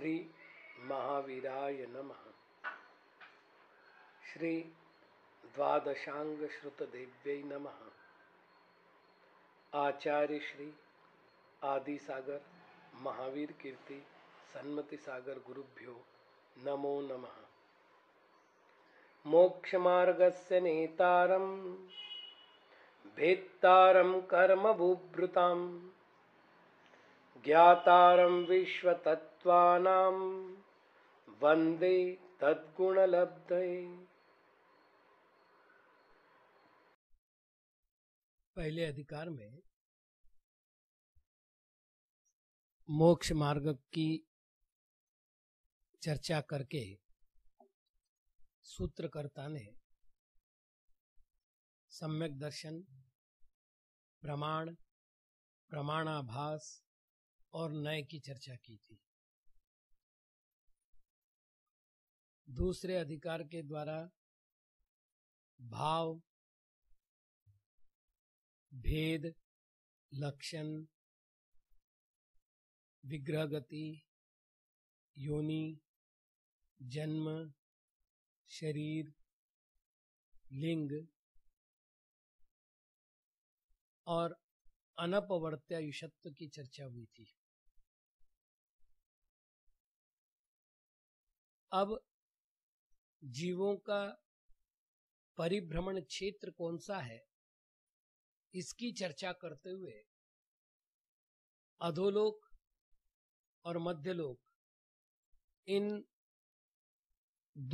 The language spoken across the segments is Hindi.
श्री महावीराय नमः श्री द्वादशांग श्रुतदेव्य नमः आचार्य श्री आदि सागर महावीर कीर्ति सन्मति सागर गुरुभ्यो नमो नमः मोक्षमार्गस्य नेतारं भेत्तारं कर्मभूभृताम् ज्ञातारं विश्वतत्त्वानां वन्दे तद्गुणलब्धये पहले अधिकार में मोक्ष मार्ग की चर्चा करके सूत्रकर्ता ने सम्यक दर्शन प्रमाण प्रमाणाभास और न्याय की चर्चा की थी दूसरे अधिकार के द्वारा भाव भेद लक्षण विग्रह गति योनि जन्म शरीर लिंग और अनपवर्त्यायुषत्व की चर्चा हुई थी अब जीवों का परिभ्रमण क्षेत्र कौन सा है इसकी चर्चा करते हुए अधोलोक और मध्यलोक इन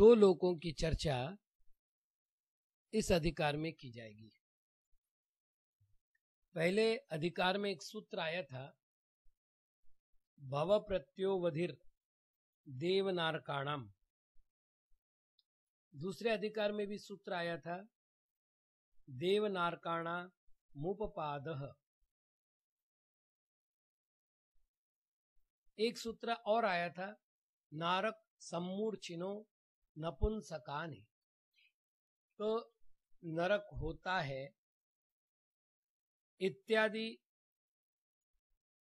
दो लोकों की चर्चा इस अधिकार में की जाएगी पहले अधिकार में एक सूत्र आया था भव प्रत्यो वधिर देवनारकाणम दूसरे अधिकार में भी सूत्र आया था देवनारकाणा मुपपाद एक सूत्र और आया था नारक सम्मूर्चिनो नपुंसकाने तो नरक होता है इत्यादि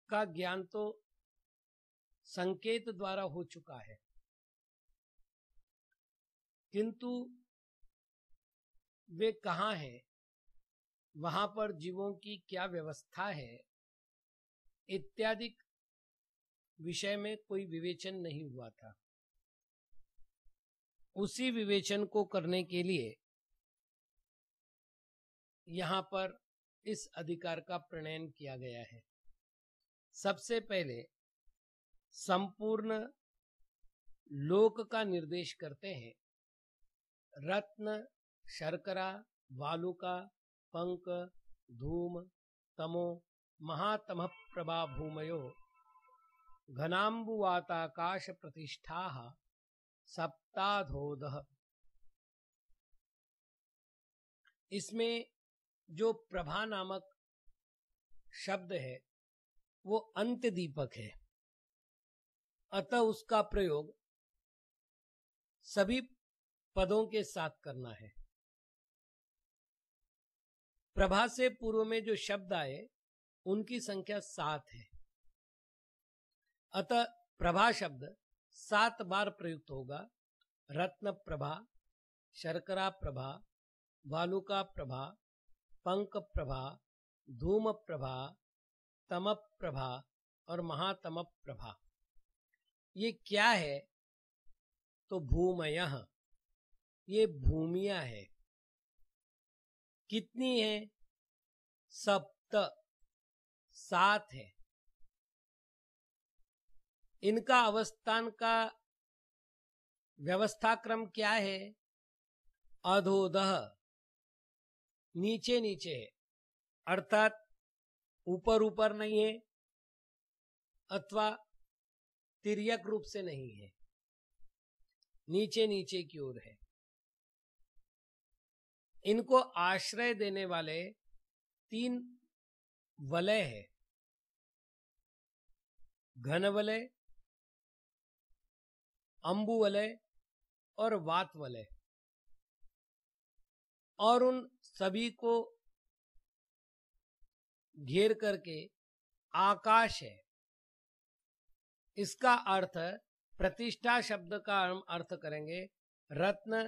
का ज्ञान तो संकेत द्वारा हो चुका है किंतु वे कहा है वहां पर जीवों की क्या व्यवस्था है इत्यादि विषय में कोई विवेचन नहीं हुआ था उसी विवेचन को करने के लिए यहां पर इस अधिकार का प्रणयन किया गया है सबसे पहले संपूर्ण लोक का निर्देश करते हैं रत्न शर्करा वालुका पंक धूम तमो महातम प्रभा भूमयो घनाम्बुवाताकाश प्रतिष्ठा सप्ताधोद इसमें जो प्रभा नामक शब्द है वो अंत दीपक है अतः उसका प्रयोग सभी पदों के साथ करना है प्रभा से पूर्व में जो शब्द आए उनकी संख्या सात है अतः प्रभा शब्द सात बार प्रयुक्त होगा रत्न प्रभा शर्करा प्रभा वालुका प्रभा पंक प्रभा धूम प्रभा तम प्रभा और महातम प्रभा ये क्या है तो भूमय ये भूमिया है कितनी है सप्त सात है इनका अवस्थान का व्यवस्था क्रम क्या है अधोदह नीचे नीचे है अर्थात ऊपर ऊपर नहीं है अथवा तिरक रूप से नहीं है नीचे नीचे की ओर है इनको आश्रय देने वाले तीन वलय है घन वलय अंबु वलय और वात वलय और उन सभी को घेर करके आकाश है इसका अर्थ प्रतिष्ठा शब्द का हम अर्थ करेंगे रत्न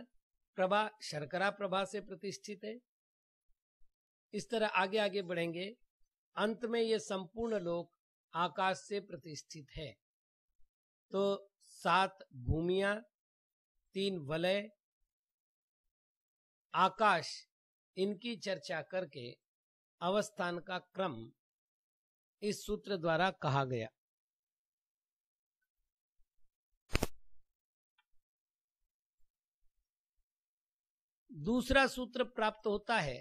प्रभा शर्करा प्रभा से प्रतिष्ठित है इस तरह आगे आगे बढ़ेंगे अंत में ये संपूर्ण लोक आकाश से प्रतिष्ठित है तो सात भूमिया तीन वलय आकाश इनकी चर्चा करके अवस्थान का क्रम इस सूत्र द्वारा कहा गया दूसरा सूत्र प्राप्त होता है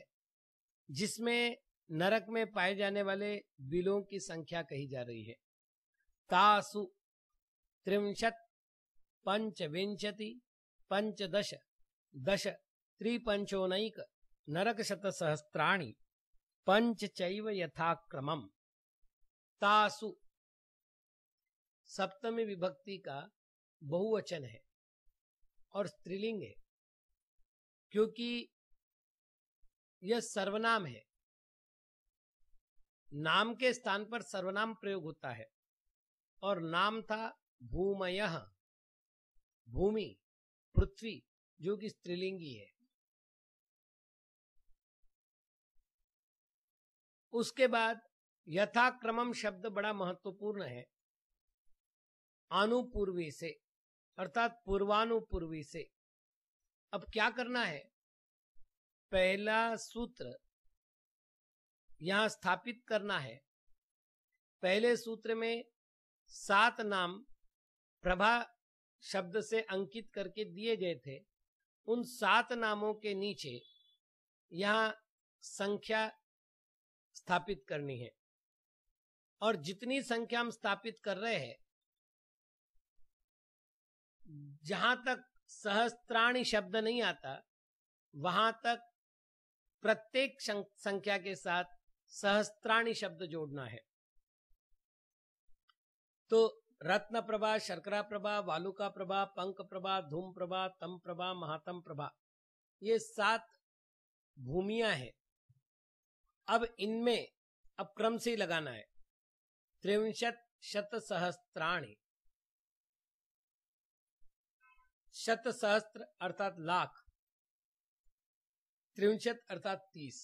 जिसमें नरक में पाए जाने वाले बिलों की संख्या कही जा रही है तासु त्रिंशत पंचविंशति पंचदश दश त्रिपंचोनक नरक शत सहस्त्राणी पंच चैव यथाक्रमम तासु सप्तमी विभक्ति का बहुवचन है और स्त्रीलिंग है क्योंकि यह सर्वनाम है नाम के स्थान पर सर्वनाम प्रयोग होता है और नाम था भूमय भूमि पृथ्वी जो कि स्त्रीलिंगी है उसके बाद यथाक्रमम शब्द बड़ा महत्वपूर्ण है अनुपूर्वी से अर्थात पूर्वानुपूर्वी से अब क्या करना है पहला सूत्र यहां स्थापित करना है पहले सूत्र में सात नाम प्रभा शब्द से अंकित करके दिए गए थे उन सात नामों के नीचे यहां संख्या स्थापित करनी है और जितनी संख्या हम स्थापित कर रहे हैं जहां तक सहस्त्राणी शब्द नहीं आता वहां तक प्रत्येक संख्या के साथ सहस्त्राणी शब्द जोड़ना है तो रत्न प्रभा शर्करा प्रभा वालुका प्रभा पंक प्रभा धूम प्रभा तम प्रभा महातम प्रभा ये सात भूमिया है अब इनमें अब क्रम से लगाना है त्रिवशत शत सहस्त्राणी शतसहस्त्र अर्थात लाख त्रिंशत अर्थात तीस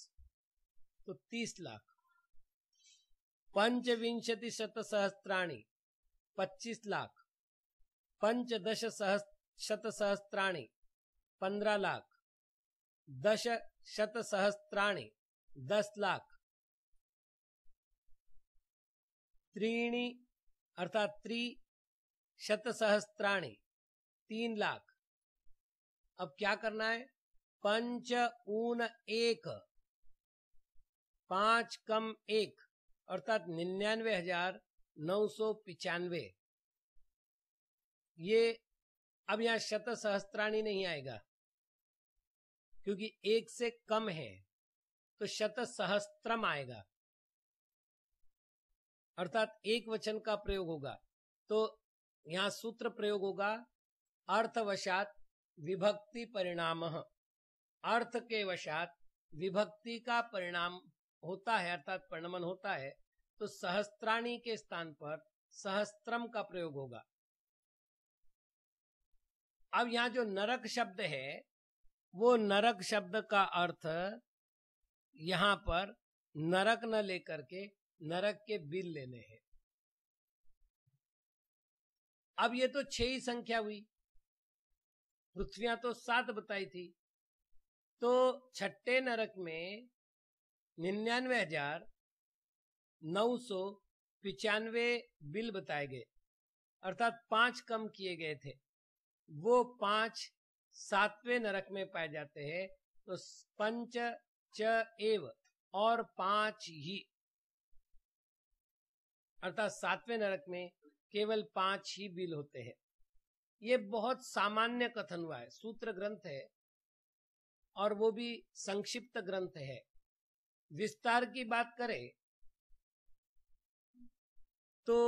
तो तीस लाख पंचविंशति शतसहस्त्राणी पच्चीस लाख पंचदश सहस शतसहस्त्राणी पंधरा लाख दश शतसहस्त्राणी दस लाख त्रीणी अर्थात त्रि शतसहस्त्राणी तीन लाख अब क्या करना है पंच ऊन एक पांच कम एक अर्थात निन्यानवे हजार नौ सौ पिचानवे ये अब यहां शत सहस्त्राणी नहीं आएगा क्योंकि एक से कम है तो शत सहस्त्रम आएगा अर्थात एक वचन का प्रयोग होगा तो यहां सूत्र प्रयोग होगा अर्थवशात विभक्ति परिणाम अर्थ के वशात विभक्ति का परिणाम होता है अर्थात परिणमन होता है तो सहस्त्राणी के स्थान पर सहस्त्रम का प्रयोग होगा अब यहां जो नरक शब्द है वो नरक शब्द का अर्थ यहां पर नरक न लेकर के नरक के बिल लेने हैं अब ये तो छह ही संख्या हुई पृथ्वियां तो सात बताई थी तो छठे नरक में निन्यानवे हजार नौ सौ पिचानवे बिल बताए गए अर्थात पांच कम किए गए थे वो पांच सातवें नरक में पाए जाते हैं तो पंच च एव और पांच ही अर्थात सातवें नरक में केवल पांच ही बिल होते हैं ये बहुत सामान्य कथन हुआ है सूत्र ग्रंथ है और वो भी संक्षिप्त ग्रंथ है विस्तार की बात करें तो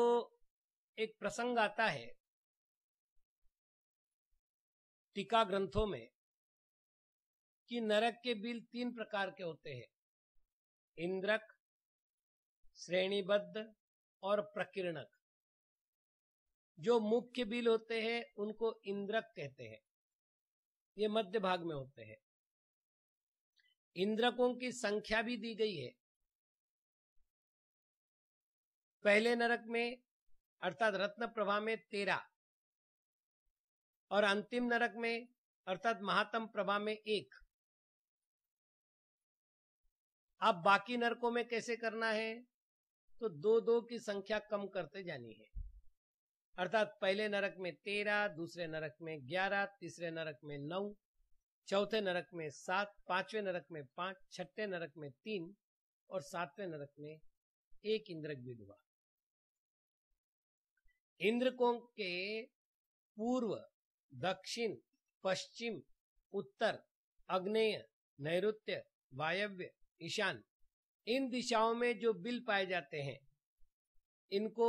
एक प्रसंग आता है टीका ग्रंथों में कि नरक के बिल तीन प्रकार के होते हैं इंद्रक श्रेणीबद्ध और प्रकीर्णक जो मुख्य बिल होते हैं उनको इंद्रक कहते हैं ये मध्य भाग में होते हैं इंद्रकों की संख्या भी दी गई है पहले नरक में अर्थात रत्न प्रभा में तेरह और अंतिम नरक में अर्थात महातम प्रभा में एक अब बाकी नरकों में कैसे करना है तो दो दो की संख्या कम करते जानी है अर्थात पहले नरक में तेरह दूसरे नरक में ग्यारह तीसरे नरक में नौ चौथे नरक में सात पांचवें नरक में पांच छठे नरक में तीन और सातवें नरक में एक इंद्रक विधवा इंद्रकों के पूर्व दक्षिण पश्चिम उत्तर अग्नेय नैरुत्य वायव्य ईशान इन दिशाओं में जो बिल पाए जाते हैं इनको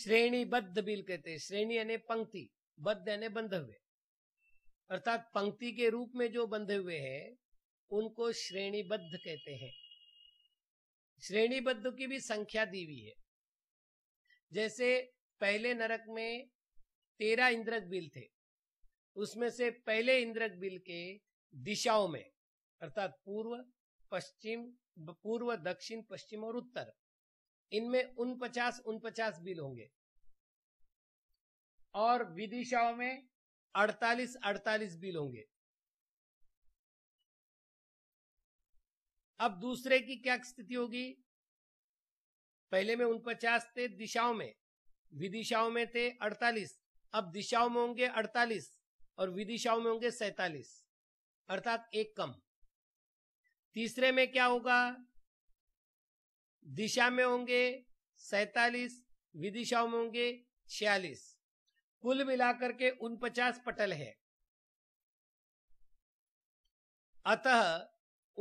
श्रेणीबद्ध बिल कहते हैं श्रेणी यानी पंक्ति बद्ध यानी बंधे हुए अर्थात पंक्ति के रूप में जो बंधे हुए हैं उनको श्रेणीबद्ध कहते हैं श्रेणीबद्ध की भी संख्या दी हुई है जैसे पहले नरक में तेरह इंद्रक बिल थे उसमें से पहले इंद्रक बिल के दिशाओं में अर्थात पूर्व पश्चिम पूर्व दक्षिण पश्चिम और उत्तर इनमें उन पचास उन पचास बिल होंगे और विदिशाओं में अड़तालीस अड़तालीस बिल होंगे अब दूसरे की क्या स्थिति होगी पहले में उन पचास थे दिशाओं में विदिशाओं में थे अड़तालीस अब दिशाओं में होंगे अड़तालीस और विदिशाओं में होंगे सैतालीस अर्थात एक कम तीसरे में क्या होगा दिशा में होंगे सैतालीस विदिशाओं में होंगे छियालीस कुल मिलाकर के उनपचास पटल है अतः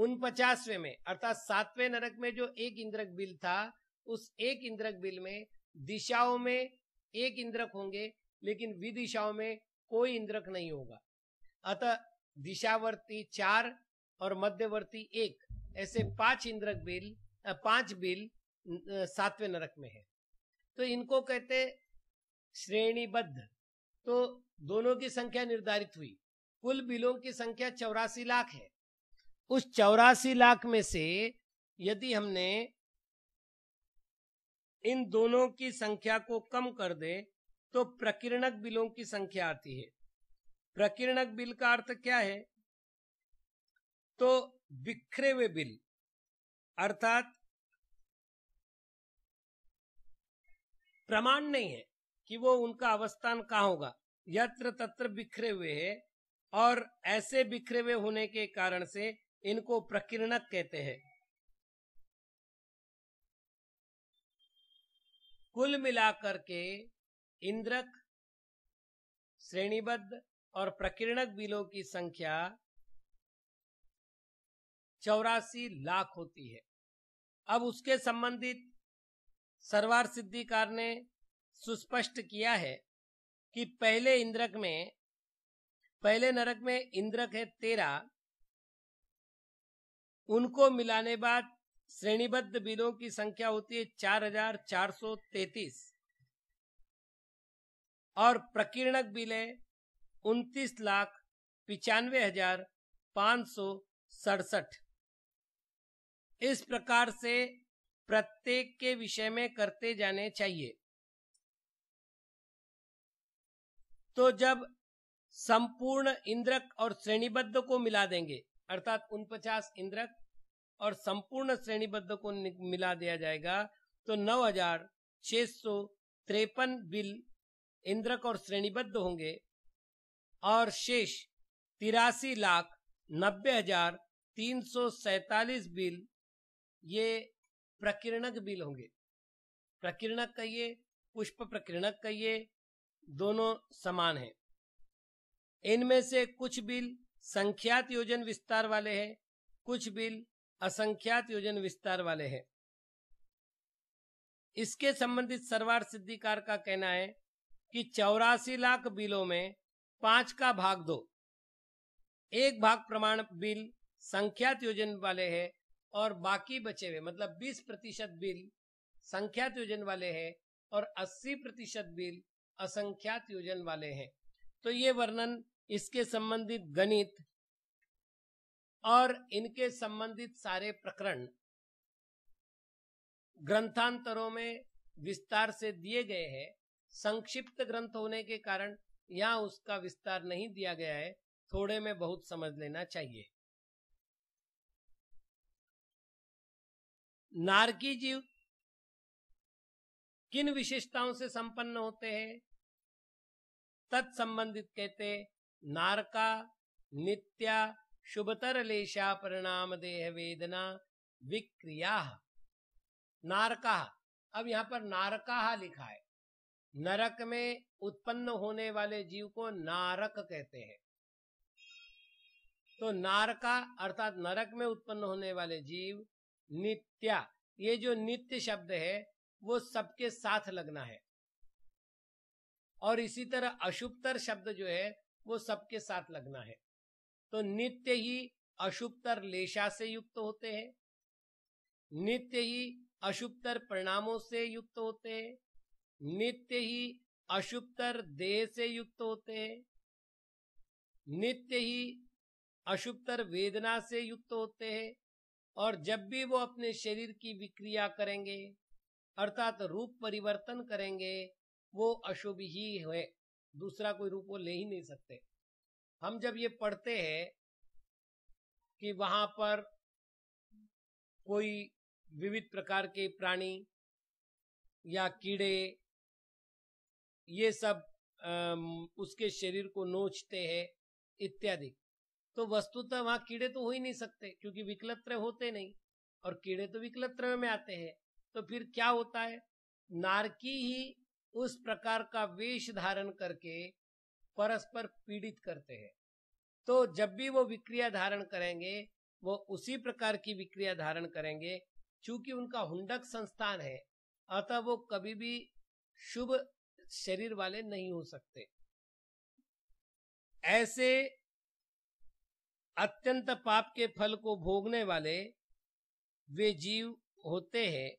उनपचासवे में अर्थात सातवें नरक में जो एक इंद्रक बिल था उस एक इंद्रक बिल में दिशाओं में एक इंद्रक होंगे लेकिन विदिशाओं में कोई इंद्रक नहीं होगा अतः दिशावर्ती चार और मध्यवर्ती एक ऐसे पांच इंद्रक बिल पांच बिल सातवें नरक में है तो इनको कहते श्रेणीबद्ध तो दोनों की संख्या निर्धारित हुई कुल बिलों की संख्या चौरासी लाख है उस चौरासी लाख में से यदि हमने इन दोनों की संख्या को कम कर दे तो प्रकीर्णक बिलों की संख्या आती है प्रकीर्णक बिल का अर्थ क्या है तो बिखरे हुए बिल अर्थात प्रमाण नहीं है कि वो उनका अवस्थान कहा होगा यत्र तत्र बिखरे हुए है और ऐसे बिखरे हुए होने के कारण से इनको प्रकीर्णक कहते हैं कुल मिलाकर के इंद्रक श्रेणीबद्ध और प्रकीर्णक बिलों की संख्या चौरासी लाख होती है अब उसके संबंधित सरवार सिद्धिकार ने सुस्पष्ट किया है कि पहले इंद्रक में पहले नरक में इंद्रक है तेरा उनको मिलाने बाद श्रेणीबद्ध बिलों की संख्या होती है चार हजार चार सौ तैतीस और प्रकीर्णक बिले उनतीस लाख पिचानवे हजार पांच सौ सड़सठ इस प्रकार से प्रत्येक के विषय में करते जाने चाहिए तो जब संपूर्ण इंद्रक और श्रेणीबद्ध को मिला देंगे अर्थात उनपचास इंद्रक और संपूर्ण श्रेणीबद्ध को मिला दिया जाएगा तो नौ हजार छह सौ त्रेपन बिल इंद्रक और श्रेणीबद्ध होंगे और शेष तिरासी लाख नब्बे हजार तीन सौ सैतालीस बिल ये प्रकीर्णक बिल होंगे प्रकीर्णक कहिए पुष्प प्रकीर्णक कहिए दोनों समान हैं इनमें से कुछ बिल संख्यात योजन विस्तार वाले हैं कुछ बिल असंख्यात योजन विस्तार वाले हैं इसके संबंधित सरवार सिद्धिकार का कहना है कि चौरासी लाख बिलों में पांच का भाग दो एक भाग प्रमाण बिल संख्यात योजन वाले हैं और बाकी बचे हुए मतलब 20 प्रतिशत बिल संख्यात योजन वाले हैं और 80 प्रतिशत बिल असंख्यात योजन वाले हैं तो ये वर्णन इसके संबंधित गणित और इनके संबंधित सारे प्रकरण ग्रंथांतरों में विस्तार से दिए गए हैं संक्षिप्त ग्रंथ होने के कारण यहाँ उसका विस्तार नहीं दिया गया है थोड़े में बहुत समझ लेना चाहिए नारकी जीव किन विशेषताओं से संपन्न होते हैं तत्संबंधित कहते नारका नित्या शुभतर लेशा परिणाम देह वेदना विक्रिया नारका अब यहाँ पर नारका लिखा है नरक में उत्पन्न होने वाले जीव को नारक कहते हैं तो नारका अर्थात नरक में उत्पन्न होने वाले जीव नित्या ये जो नित्य शब्द है वो सबके साथ लगना है और इसी तरह अशुभतर शब्द जो है वो सबके साथ लगना है तो नित्य ही अशुभतर लेशा से युक्त होते हैं नित्य ही अशुभतर परिणामों से युक्त होते हैं नित्य ही अशुभतर देह से युक्त होते हैं नित्य ही अशुभतर वेदना से युक्त होते हैं और जब भी वो अपने शरीर की विक्रिया करेंगे अर्थात रूप परिवर्तन करेंगे वो अशुभ ही है दूसरा कोई रूप वो ले ही नहीं सकते हम जब ये पढ़ते हैं कि वहां पर कोई विविध प्रकार के प्राणी या कीड़े ये सब उसके शरीर को नोचते हैं इत्यादि तो वस्तुतः वहां कीड़े तो हो ही नहीं सकते क्योंकि विकलत्र होते नहीं और कीड़े तो विकलत्र में आते हैं तो फिर क्या होता है नारकी ही उस प्रकार का वेश धारण करके परस्पर पीड़ित करते हैं तो जब भी वो विक्रिया धारण करेंगे वो उसी प्रकार की विक्रिया धारण करेंगे चूंकि उनका हुंडक संस्थान है अतः वो कभी भी शुभ शरीर वाले नहीं हो सकते ऐसे अत्यंत पाप के फल को भोगने वाले वे जीव होते हैं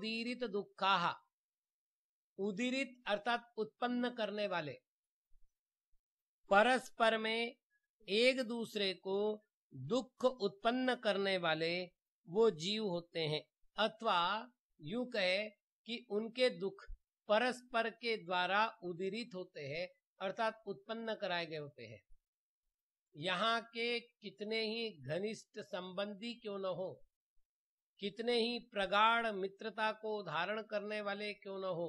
दीरित दुखाहा उदीरित अर्थात उत्पन्न करने वाले परस्पर में एक दूसरे को दुख उत्पन्न करने वाले वो जीव होते हैं अथवा यू कहे कि उनके दुख परस्पर के द्वारा उदीरित होते हैं अर्थात उत्पन्न कराए गए होते हैं यहाँ के कितने ही घनिष्ठ संबंधी क्यों न हो कितने ही प्रगाढ़ मित्रता को धारण करने वाले क्यों न हो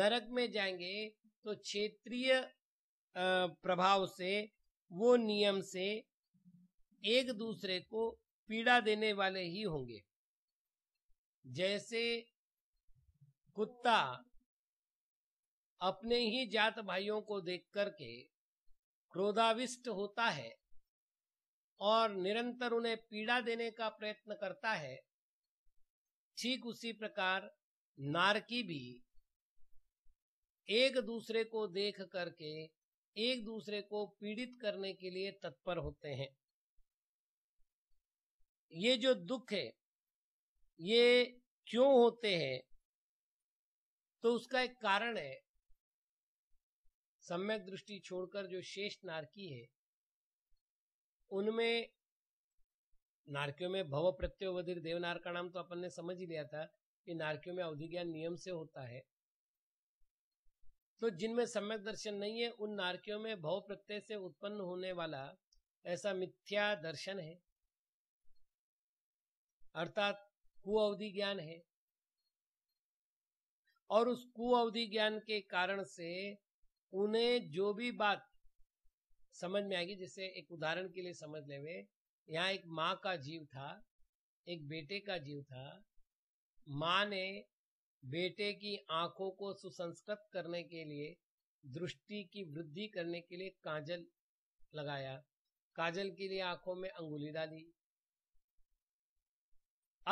नरक में जाएंगे तो क्षेत्रीय प्रभाव से वो नियम से एक दूसरे को पीड़ा देने वाले ही होंगे जैसे कुत्ता अपने ही जात भाइयों को देख करके क्रोधाविष्ट होता है और निरंतर उन्हें पीड़ा देने का प्रयत्न करता है ठीक उसी प्रकार नारकी भी एक दूसरे को देख करके एक दूसरे को पीड़ित करने के लिए तत्पर होते हैं ये जो दुख है ये क्यों होते हैं तो उसका एक कारण है सम्यक दृष्टि छोड़कर जो शेष नारकी है उनमें नारकियों में भव प्रत्योवधिर देवनार का नाम तो अपन ने समझ ही लिया था कि नारकियों में अवधि ज्ञान नियम से होता है तो जिनमें सम्यक दर्शन नहीं है उन नारकियों में भव प्रत्यय से उत्पन्न होने वाला ऐसा मिथ्या दर्शन है अर्थात कु अवधि ज्ञान है और उस कुअवधि ज्ञान के कारण से उन्हें जो भी बात समझ में आएगी जैसे एक उदाहरण के लिए समझ ले यहाँ एक माँ का जीव था एक बेटे का जीव था माँ ने बेटे की आंखों को सुसंस्कृत करने के लिए दृष्टि की वृद्धि करने के लिए काजल लगाया काजल के लिए आंखों में अंगुली डाली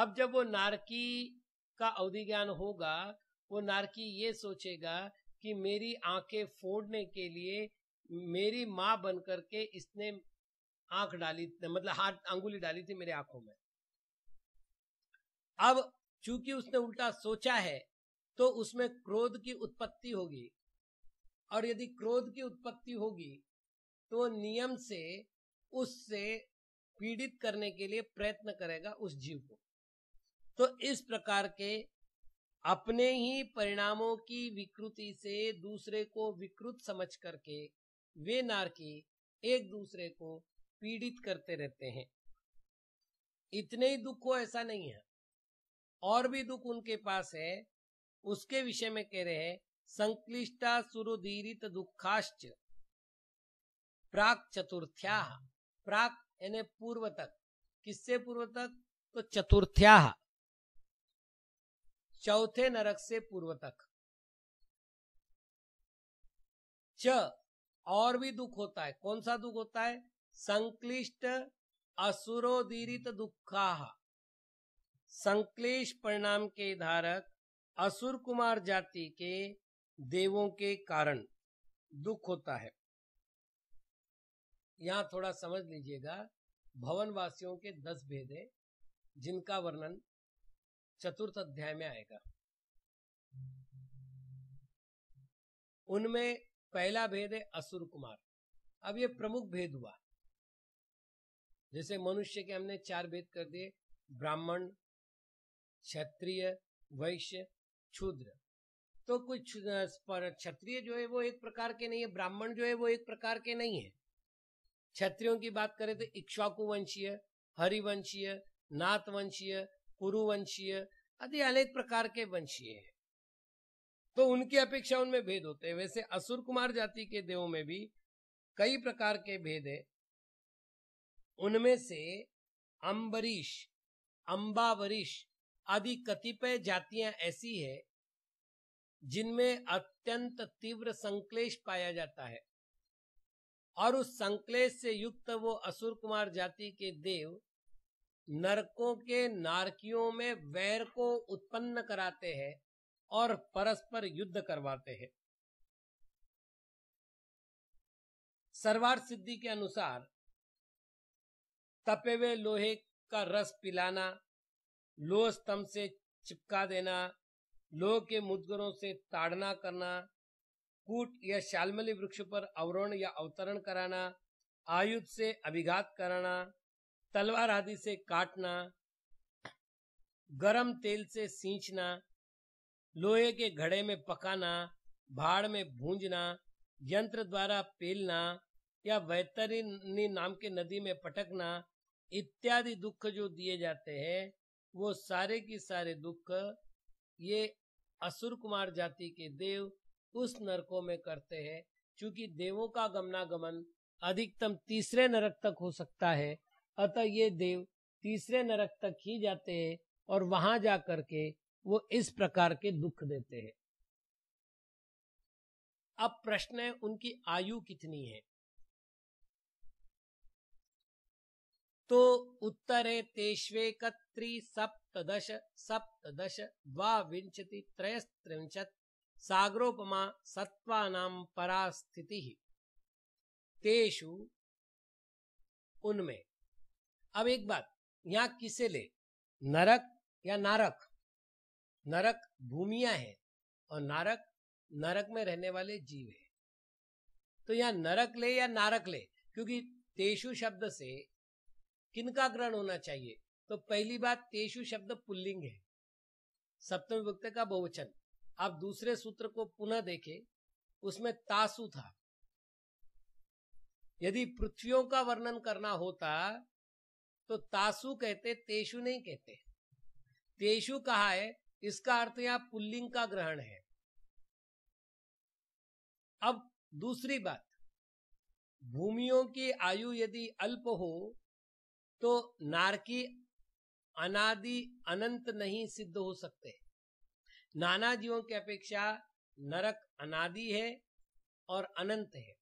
अब जब वो नारकी का अवधि ज्ञान होगा वो नारकी ये सोचेगा कि मेरी आंखें फोड़ने के लिए मेरी माँ बन करके इसने आंख डाली मतलब हाथ अंगुली डाली थी मेरे आंखों में अब चूंकि उसने उल्टा सोचा है तो उसमें क्रोध की उत्पत्ति होगी और यदि क्रोध की उत्पत्ति होगी तो नियम से उससे पीड़ित करने के लिए प्रयत्न करेगा उस जीव को तो इस प्रकार के अपने ही परिणामों की विकृति से दूसरे को विकृत समझ करके वे नारकी एक दूसरे को पीड़ित करते रहते हैं इतने ही दुख हो ऐसा नहीं है और भी दुख उनके पास है उसके विषय में कह रहे हैं संक्लिष्टा सुरुदीरित दुखाश्च प्राक चतुर्थ्या प्राक यानी पूर्व तक किससे पूर्व तक तो चतुर्थ्या चौथे नरक से पूर्व तक च और भी दुख होता है कौन सा दुख होता है संक्लिष्ट असुरोदीरित दुखा संक्लेश परिणाम के धारक असुर कुमार जाति के देवों के कारण दुख होता है यहाँ थोड़ा समझ लीजिएगा भवन वासियों के दस भेद है जिनका वर्णन चतुर्थ अध्याय में आएगा उनमें पहला भेद है असुर कुमार अब ये प्रमुख भेद हुआ जैसे मनुष्य के हमने चार भेद कर दिए ब्राह्मण क्षत्रिय वैश्य क्षुद्र तो कुछ क्षत्रिय जो है वो एक प्रकार के नहीं है ब्राह्मण जो है वो एक प्रकार के नहीं है क्षत्रियों की बात करें तो इक्ष्वाकु वंशीय हरिवंशीय नाथ वंशीय पुरुवंशीय आदि अनेक प्रकार के वंशीय है तो उनकी अपेक्षा उनमें भेद होते हैं वैसे असुर कुमार जाति के देवों में भी कई प्रकार के भेद है उनमें से अम्बरीश अम्बावरीश आदि कतिपय जातियां ऐसी है जिनमें अत्यंत तीव्र संकलेश पाया जाता है और उस संकलेश से युक्त वो असुर कुमार जाति के देव नरकों के नारकियों में वैर को उत्पन्न कराते हैं और परस्पर युद्ध करवाते हैं सर्वार सिद्धि के अनुसार तपे हुए लोहे का रस पिलाना लोह स्तंभ से चिपका देना लोह के मुद्गरों से ताड़ना करना कूट या शालमली वृक्ष पर अवरोहण या अवतरण कराना आयुध से अभिघात कराना तलवार आदि से काटना गरम तेल से सींचना लोहे के घड़े में पकाना भाड़ में भूंजना यंत्र द्वारा पेलना या वैतरिनी नाम के नदी में पटकना इत्यादि दुख जो दिए जाते हैं वो सारे की सारे दुख ये असुर कुमार जाति के देव उस नरकों में करते हैं क्योंकि देवों का गमनागमन अधिकतम तीसरे नरक तक हो सकता है अतः ये देव तीसरे नरक तक ही जाते हैं और वहां जा करके वो इस प्रकार के दुख देते हैं अब प्रश्न है उनकी आयु कितनी है तो उत्तरे तेष्वे कत्रि सप्तदश सप्तदश विंशति त्रयस्त्रिंशत् सागरोपमा सत्वानाम परास्थिति तेषु उनमें अब एक बात यहाँ किसे ले नरक या नारक नरक भूमिया है और नारक नरक में रहने वाले जीव है तो यहाँ नरक ले या नारक ले क्योंकि तेषु शब्द से किनका ग्रहण होना चाहिए तो पहली बात तेषु शब्द पुल्लिंग है सप्तम विभक्त का बहुवचन आप दूसरे सूत्र को पुनः देखें उसमें तासु था यदि पृथ्वियों का वर्णन करना होता तो तासु कहते तेशु नहीं कहते तेशु कहा है इसका अर्थ यहां पुल्लिंग का ग्रहण है अब दूसरी बात भूमियों की आयु यदि अल्प हो तो नारकी अनादि अनंत नहीं सिद्ध हो सकते नाना जीवों की अपेक्षा नरक अनादि है और अनंत है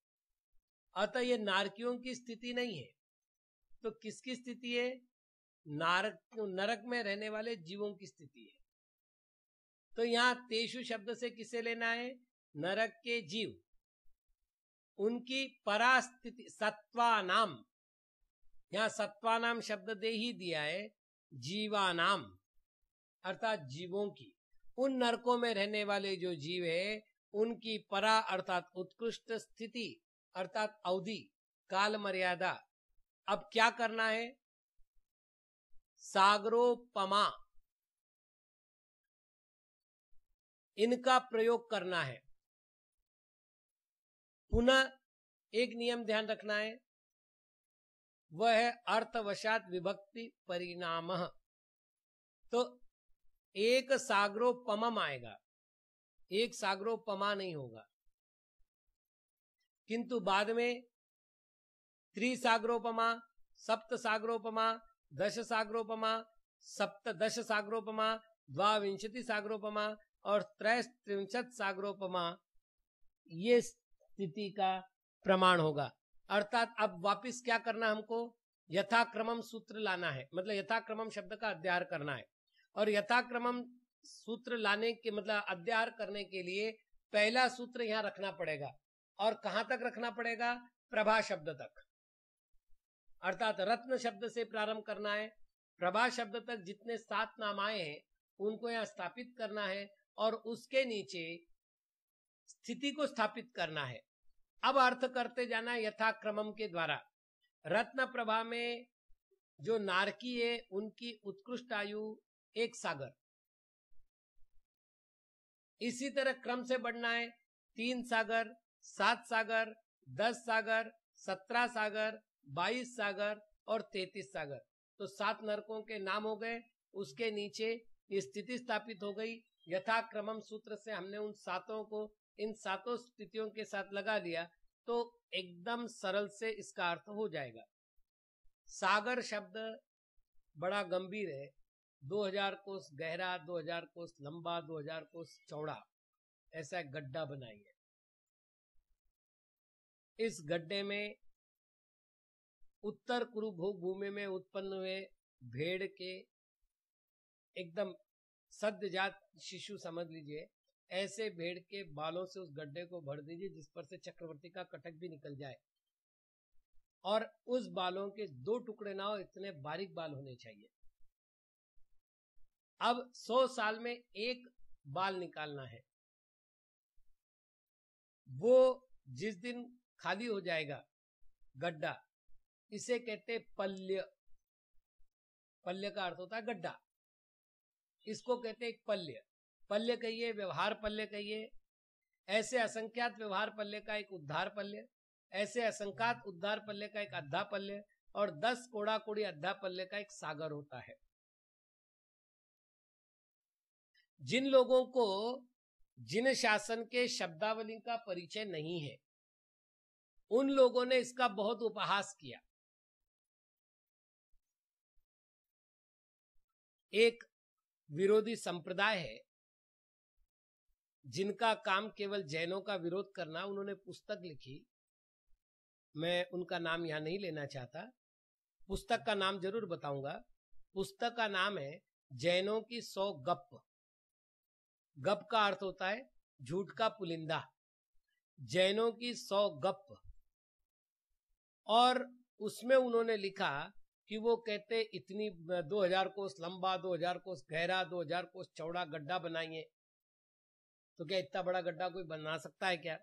अतः ये नारकियों की स्थिति नहीं है तो किसकी स्थिति है नारक नरक में रहने वाले जीवों की स्थिति है तो यहाँ तेषु शब्द से किसे लेना है नरक के जीव उनकी परास्थिति सत्वा नाम यहाँ सत्वा नाम शब्द दे ही दिया है जीवा नाम अर्थात जीवों की उन नरकों में रहने वाले जो जीव है उनकी परा अर्थात उत्कृष्ट स्थिति अर्थात अवधि काल मर्यादा अब क्या करना है सागरोपमा इनका प्रयोग करना है पुनः एक नियम ध्यान रखना है वह है अर्थवशात विभक्ति परिणाम तो एक सागरोपम आएगा एक सागरोपमा नहीं होगा किंतु बाद में त्रिसागरोपमा सप्त सागरोपमा दश सागरोपमा दश सागरोपमा द्वाविंशति सागरोपमा और त्रैस्त्रिंशत सागरोपमा ये स्थिति का प्रमाण होगा अर्थात अब वापस क्या करना हमको यथाक्रमम सूत्र लाना है मतलब यथाक्रमम शब्द का अध्ययन करना है और यथाक्रमम सूत्र लाने के मतलब अध्ययन करने के लिए पहला सूत्र यहाँ रखना पड़ेगा और कहाँ तक रखना पड़ेगा प्रभा शब्द तक अर्थात रत्न शब्द से प्रारंभ करना है प्रभा शब्द तक जितने सात नाम आए हैं उनको यहाँ स्थापित करना है और उसके नीचे स्थिति को स्थापित करना है अब अर्थ करते जाना क्रमम के द्वारा रत्न प्रभा में जो नारकी है उनकी उत्कृष्ट आयु एक सागर इसी तरह क्रम से बढ़ना है तीन सागर सात सागर दस सागर सत्रह सागर बाईस सागर और तैतीस सागर तो सात नरकों के नाम हो गए उसके नीचे स्थिति स्थापित हो गई यथाक्रमम सूत्र से हमने उन सातों को इन सातों स्थितियों के साथ लगा दिया तो एकदम सरल से इसका अर्थ हो जाएगा सागर शब्द बड़ा गंभीर है 2000 कोस गहरा 2000 कोस लंबा 2000 कोस चौड़ा ऐसा गड्ढा बनाइए इस गड्ढे में उत्तर कुरु भूमि में उत्पन्न हुए भेड़ के एकदम जात शिशु समझ लीजिए ऐसे भेड़ के बालों से उस गड्ढे को भर दीजिए जिस पर से चक्रवर्ती का कटक भी निकल जाए और उस बालों के दो टुकड़े ना हो इतने बारीक बाल होने चाहिए अब सौ साल में एक बाल निकालना है वो जिस दिन खाली हो जाएगा गड्ढा इसे कहते पल्य पल्य का अर्थ होता है गड्ढा इसको कहते एक पल्य पल्य कहिए व्यवहार पल्य कहिए ऐसे असंख्यात व्यवहार पल्य का एक उद्धार पल्य ऐसे असंख्यात उद्धार पल्य का एक अद्धा पल्य और दस कोड़ा कोड़ी अद्धा पल्य का एक सागर होता है जिन लोगों को जिन शासन के शब्दावली का परिचय नहीं है उन लोगों ने इसका बहुत उपहास किया एक विरोधी संप्रदाय है जिनका काम केवल जैनों का विरोध करना उन्होंने पुस्तक लिखी मैं उनका नाम यहां नहीं लेना चाहता पुस्तक का नाम जरूर बताऊंगा पुस्तक का नाम है जैनों की सौ गप गप का अर्थ होता है झूठ का पुलिंदा जैनों की सौ गप और उसमें उन्होंने लिखा कि वो कहते इतनी 2000 कोस लंबा 2000 कोस गहरा 2000 कोस चौड़ा गड्ढा बनाइए तो क्या इतना बड़ा गड्ढा कोई बना सकता है क्या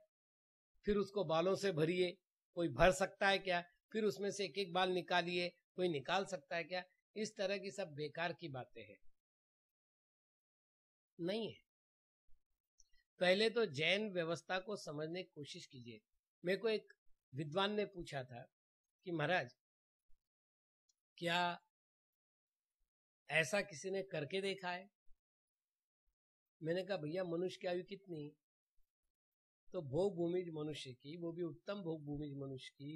फिर उसको बालों से भरिए कोई भर सकता है क्या फिर उसमें से एक एक बाल निकालिए कोई निकाल सकता है क्या इस तरह की सब बेकार की बातें हैं नहीं है पहले तो जैन व्यवस्था को समझने की कोशिश कीजिए मेरे को एक विद्वान ने पूछा था कि महाराज क्या ऐसा किसी ने करके देखा है मैंने कहा भैया मनुष्य की आयु कितनी तो भोग भूमि मनुष्य की वो भी उत्तम भोग भूमि मनुष्य की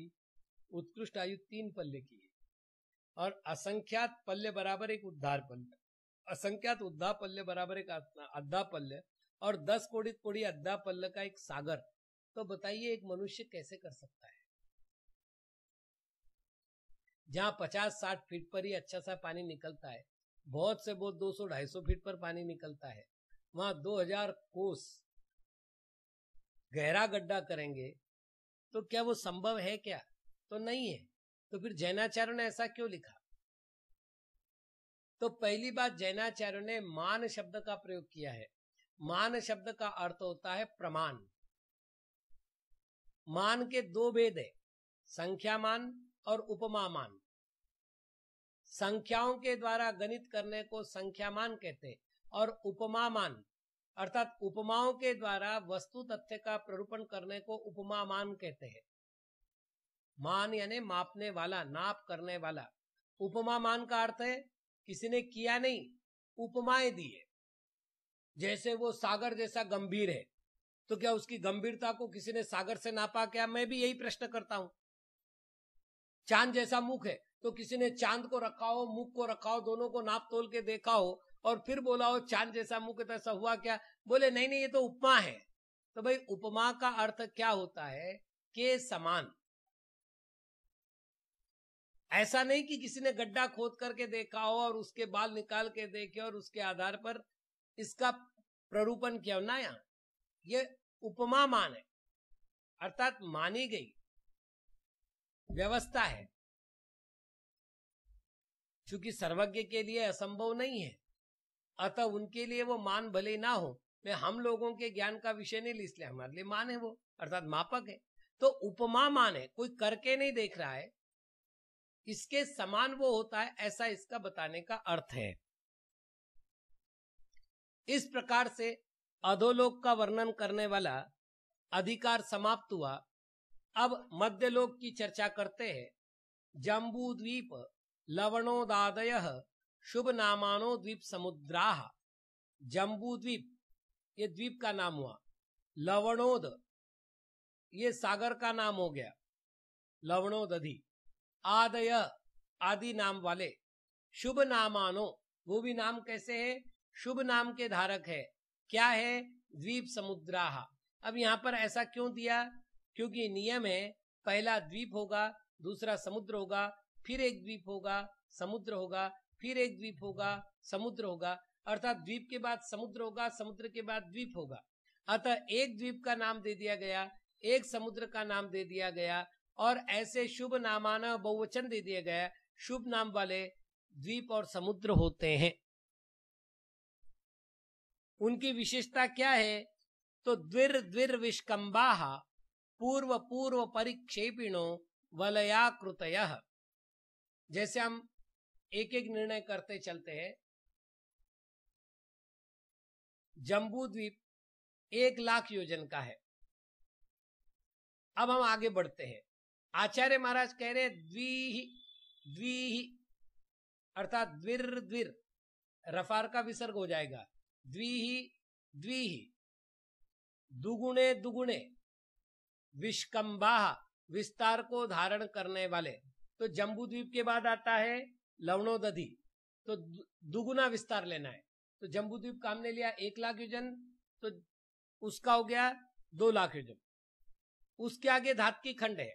उत्कृष्ट आयु तीन पल्ले की है और असंख्यात पल्ले बराबर एक उद्धार पल्ले असंख्यात उद्धा पल्ले बराबर एक अद्धा पल्ले और दस कोड़ी कोड़ी अद्धा पल्ले का एक सागर तो बताइए एक मनुष्य कैसे कर सकता है जहाँ पचास साठ फीट पर ही अच्छा सा पानी निकलता है बहुत से बहुत दो सौ ढाई सौ फीट पर पानी निकलता है वहां दो हजार कोस गहरा गड्ढा करेंगे तो क्या वो संभव है क्या तो नहीं है तो फिर जैनाचार्य ने ऐसा क्यों लिखा तो पहली बात जैनाचार्य ने मान शब्द का प्रयोग किया है मान शब्द का अर्थ होता है प्रमाण मान के दो भेद है संख्या मान और उपमा मान संख्याओं के द्वारा गणित करने को संख्यामान कहते और उपमामान अर्थात उपमाओं के द्वारा वस्तु तथ्य का प्ररूपण करने को उपमामान कहते हैं मान यानी मापने वाला नाप करने वाला उपमा मान का अर्थ है किसी ने किया नहीं उपमाएं दिए जैसे वो सागर जैसा गंभीर है तो क्या उसकी गंभीरता को किसी ने सागर से नापा क्या मैं भी यही प्रश्न करता हूं चांद जैसा मुख है तो किसी ने चांद को रखा हो मुख को रखा हो दोनों को नाप तोल के देखा हो और फिर बोला हो चांद जैसा मुख तैसा हुआ क्या बोले नहीं नहीं ये तो उपमा है तो भाई उपमा का अर्थ क्या होता है के समान ऐसा नहीं कि किसी ने गड्ढा खोद करके देखा हो और उसके बाल निकाल के देखे और उसके आधार पर इसका प्ररूपण किया ना यहाँ ये उपमा मान है अर्थात मानी गई व्यवस्था है चूंकि सर्वज्ञ के लिए असंभव नहीं है अतः उनके लिए वो मान भले ना हो मैं हम लोगों के ज्ञान का विषय नहीं ली इसलिए हमारे लिए मान है वो अर्थात मापक है तो उपमा मान है कोई करके नहीं देख रहा है इसके समान वो होता है ऐसा इसका बताने का अर्थ है इस प्रकार से अधोलोक का वर्णन करने वाला अधिकार समाप्त हुआ अब मध्य लोक की चर्चा करते हैं जम्बू द्वीप लवणोदादय नामानो द्वीप समुद्राह द्वीप ये द्वीप का नाम हुआ लवणोद ये सागर का नाम हो गया लवणोदधि आदय आदि नाम वाले शुभ नामानो वो भी नाम कैसे है शुभ नाम के धारक है क्या है द्वीप समुद्रा अब यहाँ पर ऐसा क्यों दिया क्योंकि नियम है पहला द्वीप होगा दूसरा समुद्र होगा फिर एक द्वीप होगा समुद्र होगा फिर एक द्वीप होगा समुद्र होगा अर्थात द्वीप के बाद समुद्र होगा समुद्र के बाद द्वीप होगा अतः एक द्वीप का नाम दे दिया गया एक समुद्र का नाम दे दिया गया और ऐसे शुभ नामान बहुवचन दे दिया गया शुभ नाम वाले द्वीप और समुद्र होते हैं उनकी विशेषता क्या है तो द्विर द्विर विष्कंबा पूर्व पूर्व परिक्षेपिणो वलयाकृत जैसे हम एक एक निर्णय करते चलते हैं जम्बू द्वीप एक लाख योजन का है अब हम आगे बढ़ते हैं आचार्य महाराज कह रहे द्वि द्वि अर्थात द्विर द्विर रफार का विसर्ग हो जाएगा द्वि द्वि दुगुणे दुगुणे विष्कंबा विस्तार को धारण करने वाले तो जम्बू द्वीप के बाद आता है लवणोदधि तो दुगुना विस्तार लेना है तो जम्बू द्वीप काम ने लिया एक लाख योजन तो उसका हो गया दो लाख योजन उसके आगे धात की खंड है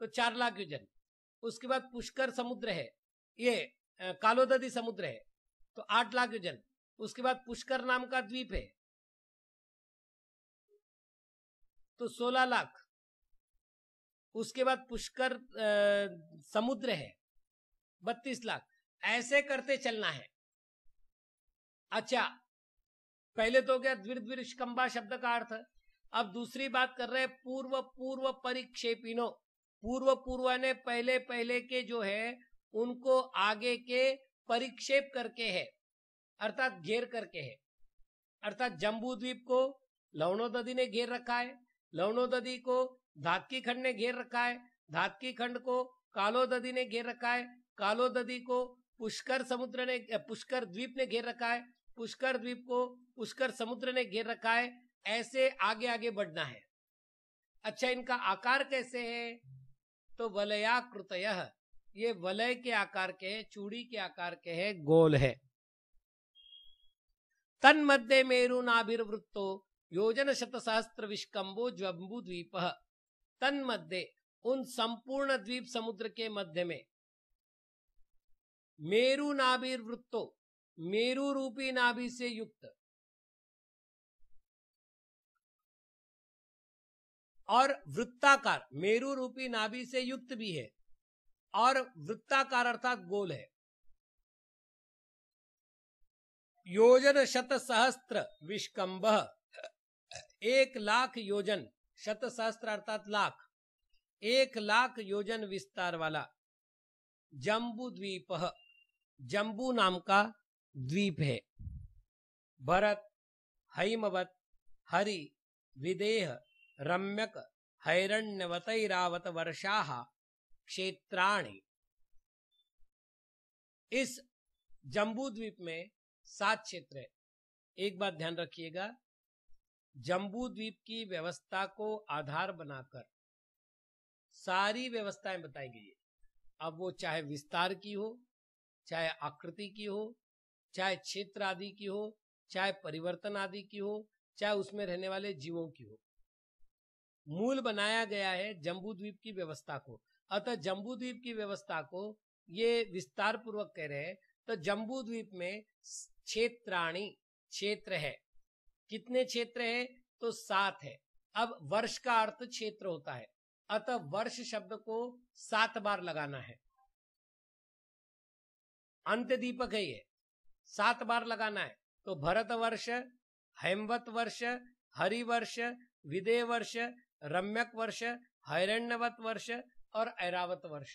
तो चार लाख योजन उसके बाद पुष्कर समुद्र है ये कालोदी समुद्र है तो आठ लाख योजन उसके बाद पुष्कर नाम का द्वीप है तो सोलह लाख उसके बाद पुष्कर समुद्र है बत्तीस लाख ऐसे करते चलना है अच्छा पहले तो क्या द्विर्द्विष्कम्बा शब्द का अर्थ अब दूसरी बात कर रहे पूर्व पूर्व परिक्षेपिनो पूर्व पूर्व ने पहले पहले के जो है उनको आगे के परिक्षेप करके है अर्थात घेर करके है अर्थात जम्बू द्वीप को लवणो नदी ने घेर रखा है लवणो नदी को धात की खंड ने घेर रखा है धात की खंड को कालो ददी ने घेर रखा है कालो ददी को पुष्कर समुद्र ने पुष्कर द्वीप ने घेर रखा है पुष्कर द्वीप को पुष्कर समुद्र ने घेर रखा है ऐसे आगे आगे बढ़ना है अच्छा इनका आकार कैसे है तो वलया कृतय ये वलय के आकार के है चूड़ी के आकार के है गोल है तन मध्य मेरु नाभिर्वृत्तो योजन शत सहस्त्र विष्कम्बो ज्वम्बु द्वीप मध्य उन संपूर्ण द्वीप समुद्र के मध्य में मेरु नाभिर वृत्तो मेरु रूपी नाभि से युक्त और वृत्ताकार मेरु रूपी नाभि से युक्त भी है और वृत्ताकार अर्थात गोल है योजन शत सहस्त्र विष्कंभ एक लाख योजन सहस्त्र अर्थात लाख एक लाख योजन विस्तार वाला जम्बू द्वीप जम्बू नाम का द्वीप है भरत हईमवत हरि विदेह रम्यक हैरण्यवतरावत वर्षा क्षेत्राणी इस जम्बू द्वीप में सात क्षेत्र है एक बात ध्यान रखिएगा जम्बू द्वीप की व्यवस्था को आधार बनाकर सारी व्यवस्थाएं बताई गई है अब वो चाहे विस्तार की हो चाहे आकृति की हो चाहे क्षेत्र आदि की हो चाहे परिवर्तन आदि की हो चाहे उसमें रहने वाले जीवों की हो मूल बनाया गया है जम्बू द्वीप की व्यवस्था को अतः जम्बू द्वीप की व्यवस्था को ये विस्तार पूर्वक कह रहे हैं तो जम्बू द्वीप में क्षेत्राणी क्षेत्र है कितने क्षेत्र है तो सात है अब वर्ष का अर्थ क्षेत्र होता है अतः वर्ष शब्द को सात बार लगाना है अंत दीपक है ये सात बार लगाना है तो भरत वर्ष हेमवत वर्ष हरिवर्ष विदे वर्ष रम्यक वर्ष हैरण्यवत वर्ष और ऐरावत वर्ष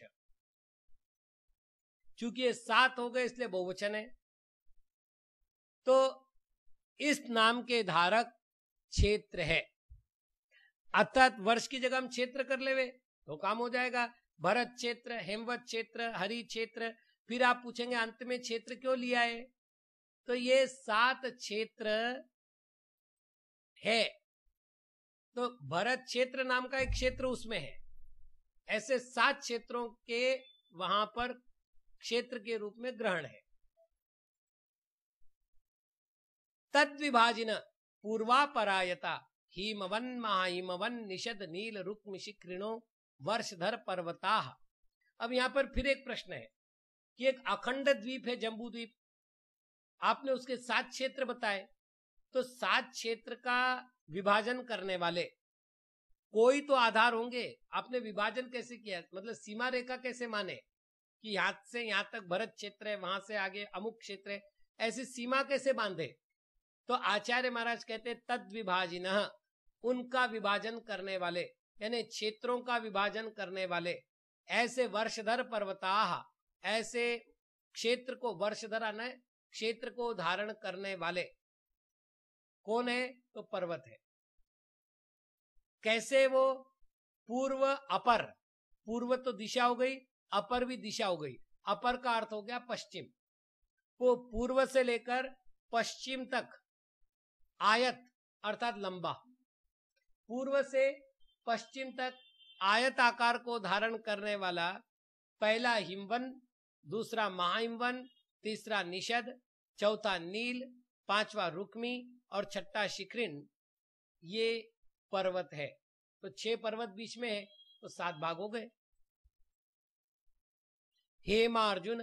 चूंकि ये सात हो गए इसलिए बहुवचन है तो इस नाम के धारक क्षेत्र है अर्थात वर्ष की जगह हम क्षेत्र कर लेवे तो काम हो जाएगा भरत क्षेत्र हेमवत क्षेत्र हरि क्षेत्र फिर आप पूछेंगे अंत में क्षेत्र क्यों लिया है तो ये सात क्षेत्र है तो भरत क्षेत्र नाम का एक क्षेत्र उसमें है ऐसे सात क्षेत्रों के वहां पर क्षेत्र के रूप में ग्रहण है तद विभाजिन पूर्वापरायता हिमवन महाहिमवन निषद नील रुक्म शिखरिणो वर्षधर पर्वता अब यहाँ पर फिर एक प्रश्न है कि एक अखंड द्वीप है जम्बू द्वीप आपने उसके सात क्षेत्र बताए तो सात क्षेत्र का विभाजन करने वाले कोई तो आधार होंगे आपने विभाजन कैसे किया मतलब सीमा रेखा कैसे माने कि यहां से यहां तक भरत क्षेत्र है वहां से आगे अमुक क्षेत्र है ऐसी सीमा कैसे बांधे तो आचार्य महाराज कहते तद विभाजिन उनका विभाजन करने वाले यानी क्षेत्रों का विभाजन करने वाले ऐसे वर्षधर पर्वता ऐसे क्षेत्र को वर्षधर क्षेत्र को धारण करने वाले कौन है तो पर्वत है कैसे वो पूर्व अपर पूर्व तो दिशा हो गई अपर भी दिशा हो गई अपर का अर्थ हो गया पश्चिम वो पूर्व से लेकर पश्चिम तक आयत अर्थात लंबा पूर्व से पश्चिम तक आयत आकार को धारण करने वाला पहला हिमवन दूसरा महाहिमवन तीसरा निषद चौथा नील पांचवा रुक्मी और छठा शिखरिन ये पर्वत है तो छह पर्वत बीच में है तो सात भाग हो गए हेमा अर्जुन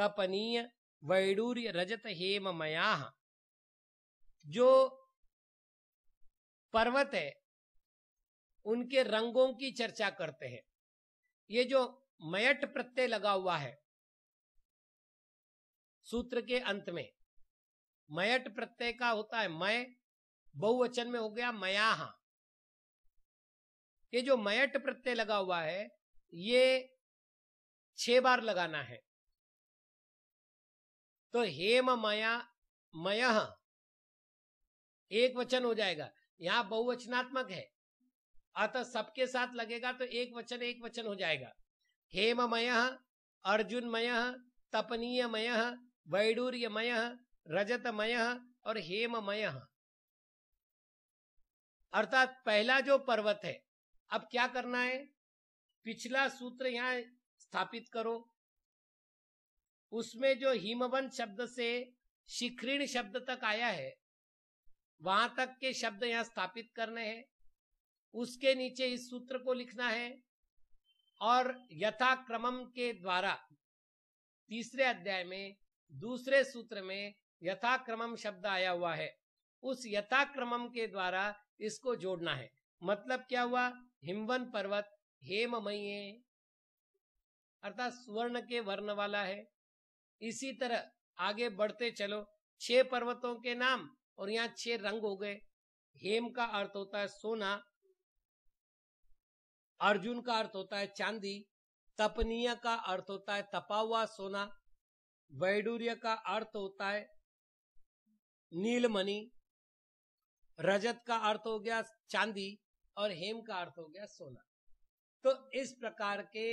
तपनीय वैडूर्य रजत हेम मया जो पर्वत है उनके रंगों की चर्चा करते हैं ये जो मयट प्रत्यय लगा हुआ है सूत्र के अंत में मयट प्रत्यय का होता है मय बहुवचन में हो गया मयाहा ये जो मयट प्रत्यय लगा हुआ है ये छह बार लगाना है तो हेम मया मय एक वचन हो जाएगा यहाँ बहुवचनात्मक है अतः सबके साथ लगेगा तो एक वचन एक वचन हो जाएगा मय तपनीय मय वैडूर्यमय रजतमय और मय अर्थात पहला जो पर्वत है अब क्या करना है पिछला सूत्र यहाँ स्थापित करो उसमें जो हिमवंत शब्द से शिखरीण शब्द तक आया है वहां तक के शब्द यहां स्थापित करने हैं उसके नीचे इस सूत्र को लिखना है और यथाक्रमम के द्वारा तीसरे अध्याय में दूसरे सूत्र में यथाक्रमम शब्द आया हुआ है उस यथाक्रमम के द्वारा इसको जोड़ना है मतलब क्या हुआ हिमवन पर्वत हेमय अर्थात सुवर्ण के वर्ण वाला है इसी तरह आगे बढ़ते चलो छह पर्वतों के नाम और यहाँ छह रंग हो गए हेम का अर्थ होता है सोना अर्जुन का अर्थ होता है चांदी तपनीय का अर्थ होता है तपा हुआ सोना वैडूर्य का अर्थ होता है नीलमणि रजत का अर्थ हो गया चांदी और हेम का अर्थ हो गया सोना तो इस प्रकार के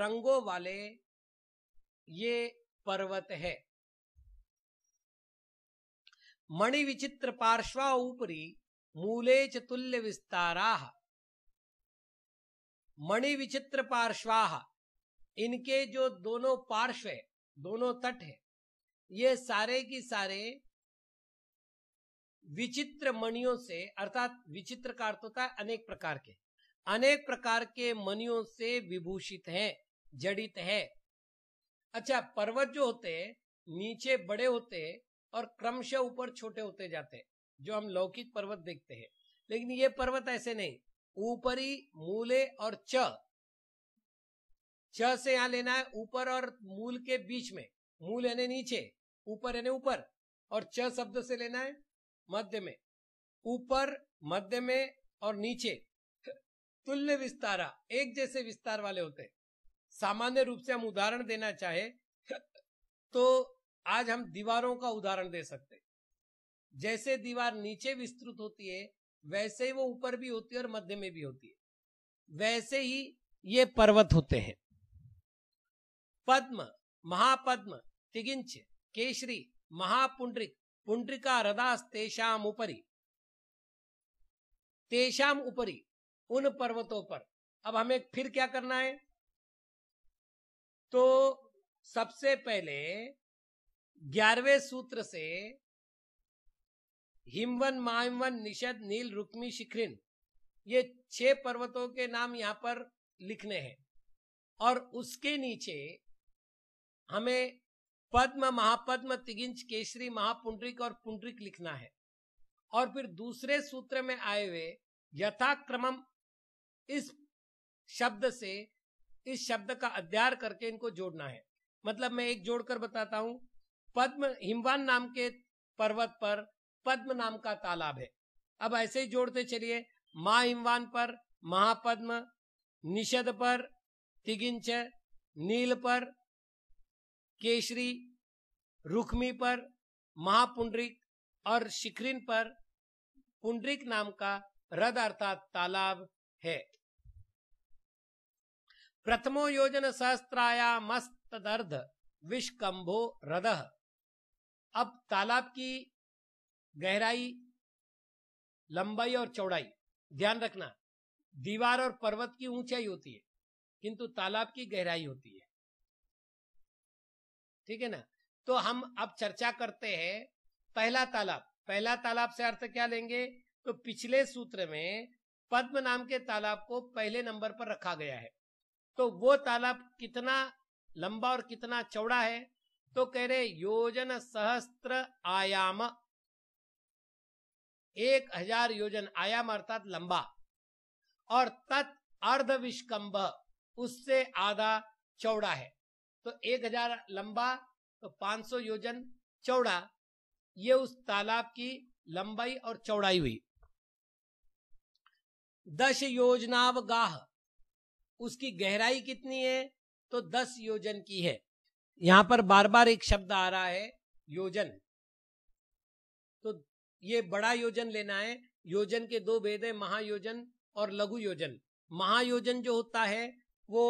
रंगों वाले ये पर्वत है मणिविचित्र पार्श्वा उपरि मूले च तुल्य विस्ताराः मणिविचित्र पार्श्वाः इनके जो दोनों पार्श्व है दोनों तट है ये सारे की सारे विचित्र मणियों से अर्थात विचित्र का अर्थ तो होता है अनेक प्रकार के अनेक प्रकार के मणियों से विभूषित हैं जड़ित है अच्छा पर्वत जो होते नीचे बड़े होते हैं और क्रमशः ऊपर छोटे होते जाते हैं जो हम लौकिक पर्वत देखते हैं लेकिन ये पर्वत ऐसे नहीं ऊपरी मूले और च छ से यहां लेना है ऊपर और मूल के बीच में मूल यानी नीचे ऊपर यानी ऊपर और च शब्द से लेना है मध्य में ऊपर मध्य में और नीचे तुल्य विस्तारा एक जैसे विस्तार वाले होते सामान्य रूप से हम उदाहरण देना चाहे तो आज हम दीवारों का उदाहरण दे सकते हैं जैसे दीवार नीचे विस्तृत होती है वैसे ही वो ऊपर भी होती है और मध्य में भी होती है वैसे ही ये पर्वत होते हैं पद्म महापद्म तिगिंच केशरी महापुंडरिक पुंडरिका रदास तेषाम उपरी तेषाम उपरी उन पर्वतों पर अब हमें फिर क्या करना है तो सबसे पहले ग्यारहवें सूत्र से हिमवन माहिमवन निषद नील रुक्मी शिखरिन ये छह पर्वतों के नाम यहाँ पर लिखने हैं और उसके नीचे हमें पद्म महापद्म तिगिंच केसरी महापुंडरिक और पुंडरिक लिखना है और फिर दूसरे सूत्र में आए हुए यथाक्रमम इस शब्द से इस शब्द का अध्ययन करके इनको जोड़ना है मतलब मैं एक जोड़कर बताता हूं पद्म हिमवान नाम के पर्वत पर पद्म नाम का तालाब है अब ऐसे ही जोड़ते चलिए मा हिमवान पर महापद्म निषद पर तिगिंच नील पर केशरी रुक्मी पर महापुंडरिक और शिखरिन पर पुंडरिक नाम का रद अर्थात तालाब है प्रथमो योजन सहस्त्राया मस्त दर्ध रदह अब तालाब की गहराई लंबाई और चौड़ाई ध्यान रखना दीवार और पर्वत की ऊंचाई होती है किंतु तालाब की गहराई होती है ठीक है ना तो हम अब चर्चा करते हैं पहला तालाब पहला तालाब से अर्थ क्या लेंगे तो पिछले सूत्र में पद्म नाम के तालाब को पहले नंबर पर रखा गया है तो वो तालाब कितना लंबा और कितना चौड़ा है तो कह रहे योजन सहस्त्र आयाम एक हजार योजन आयाम अर्थात लंबा और तत् अर्ध विष्कम्भ उससे आधा चौड़ा है तो एक हजार लंबा तो पांच सौ योजन चौड़ा ये उस तालाब की लंबाई और चौड़ाई हुई दस योजनाव गाह उसकी गहराई कितनी है तो दस योजन की है यहां पर बार बार एक शब्द आ रहा है योजन तो ये बड़ा योजन लेना है योजन के दो भेद है महायोजन और लघु योजन महायोजन जो होता है वो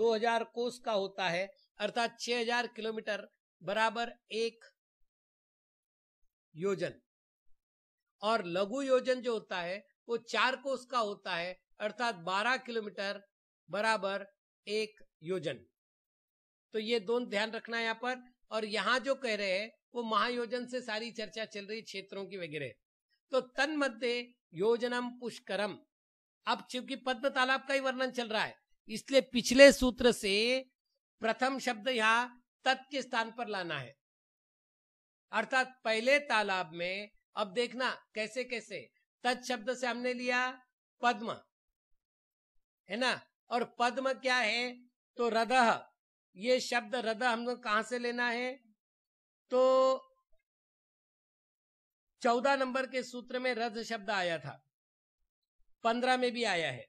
2000 कोस का होता है अर्थात 6000 किलोमीटर बराबर एक योजन और लघु योजन जो होता है वो चार कोस का होता है अर्थात 12 किलोमीटर बराबर एक योजन तो ये दोनों ध्यान रखना है यहाँ पर और यहाँ जो कह रहे हैं वो महायोजन से सारी चर्चा चल रही क्षेत्रों की वगैरह तो तन मध्य योजनम पुष्करम अब चूंकि पद्म तालाब का ही वर्णन चल रहा है इसलिए पिछले सूत्र से प्रथम शब्द यहाँ तत् के स्थान पर लाना है अर्थात पहले तालाब में अब देखना कैसे कैसे तत् शब्द से हमने लिया पद्म है ना और पद्म क्या है तो हृदय ये शब्द हृदय हम लोग कहां से लेना है तो चौदह नंबर के सूत्र में रज शब्द आया था पंद्रह में भी आया है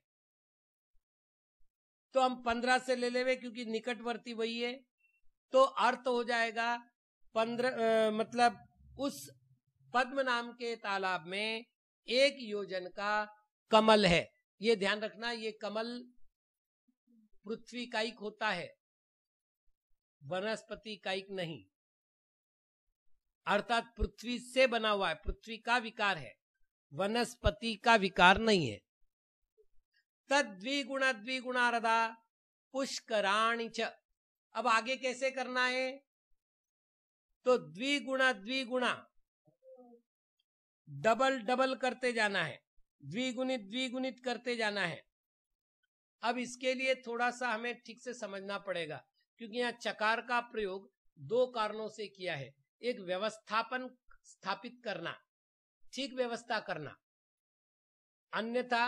तो हम पंद्रह से ले लेवे क्योंकि निकटवर्ती वही है तो अर्थ हो जाएगा पंद्रह मतलब उस पद्म नाम के तालाब में एक योजन का कमल है ये ध्यान रखना ये कमल पृथ्वी का एक होता है वनस्पति कायिक नहीं अर्थात पृथ्वी से बना हुआ है पृथ्वी का विकार है वनस्पति का विकार नहीं है तद द्विगुणा द्विगुणारदा पुष्कराणी च अब आगे कैसे करना है तो द्विगुणा द्विगुणा डबल डबल करते जाना है द्विगुणित द्विगुणित करते जाना है अब इसके लिए थोड़ा सा हमें ठीक से समझना पड़ेगा क्योंकि यहाँ चकार का प्रयोग दो कारणों से किया है एक व्यवस्थापन स्थापित करना ठीक व्यवस्था करना अन्यथा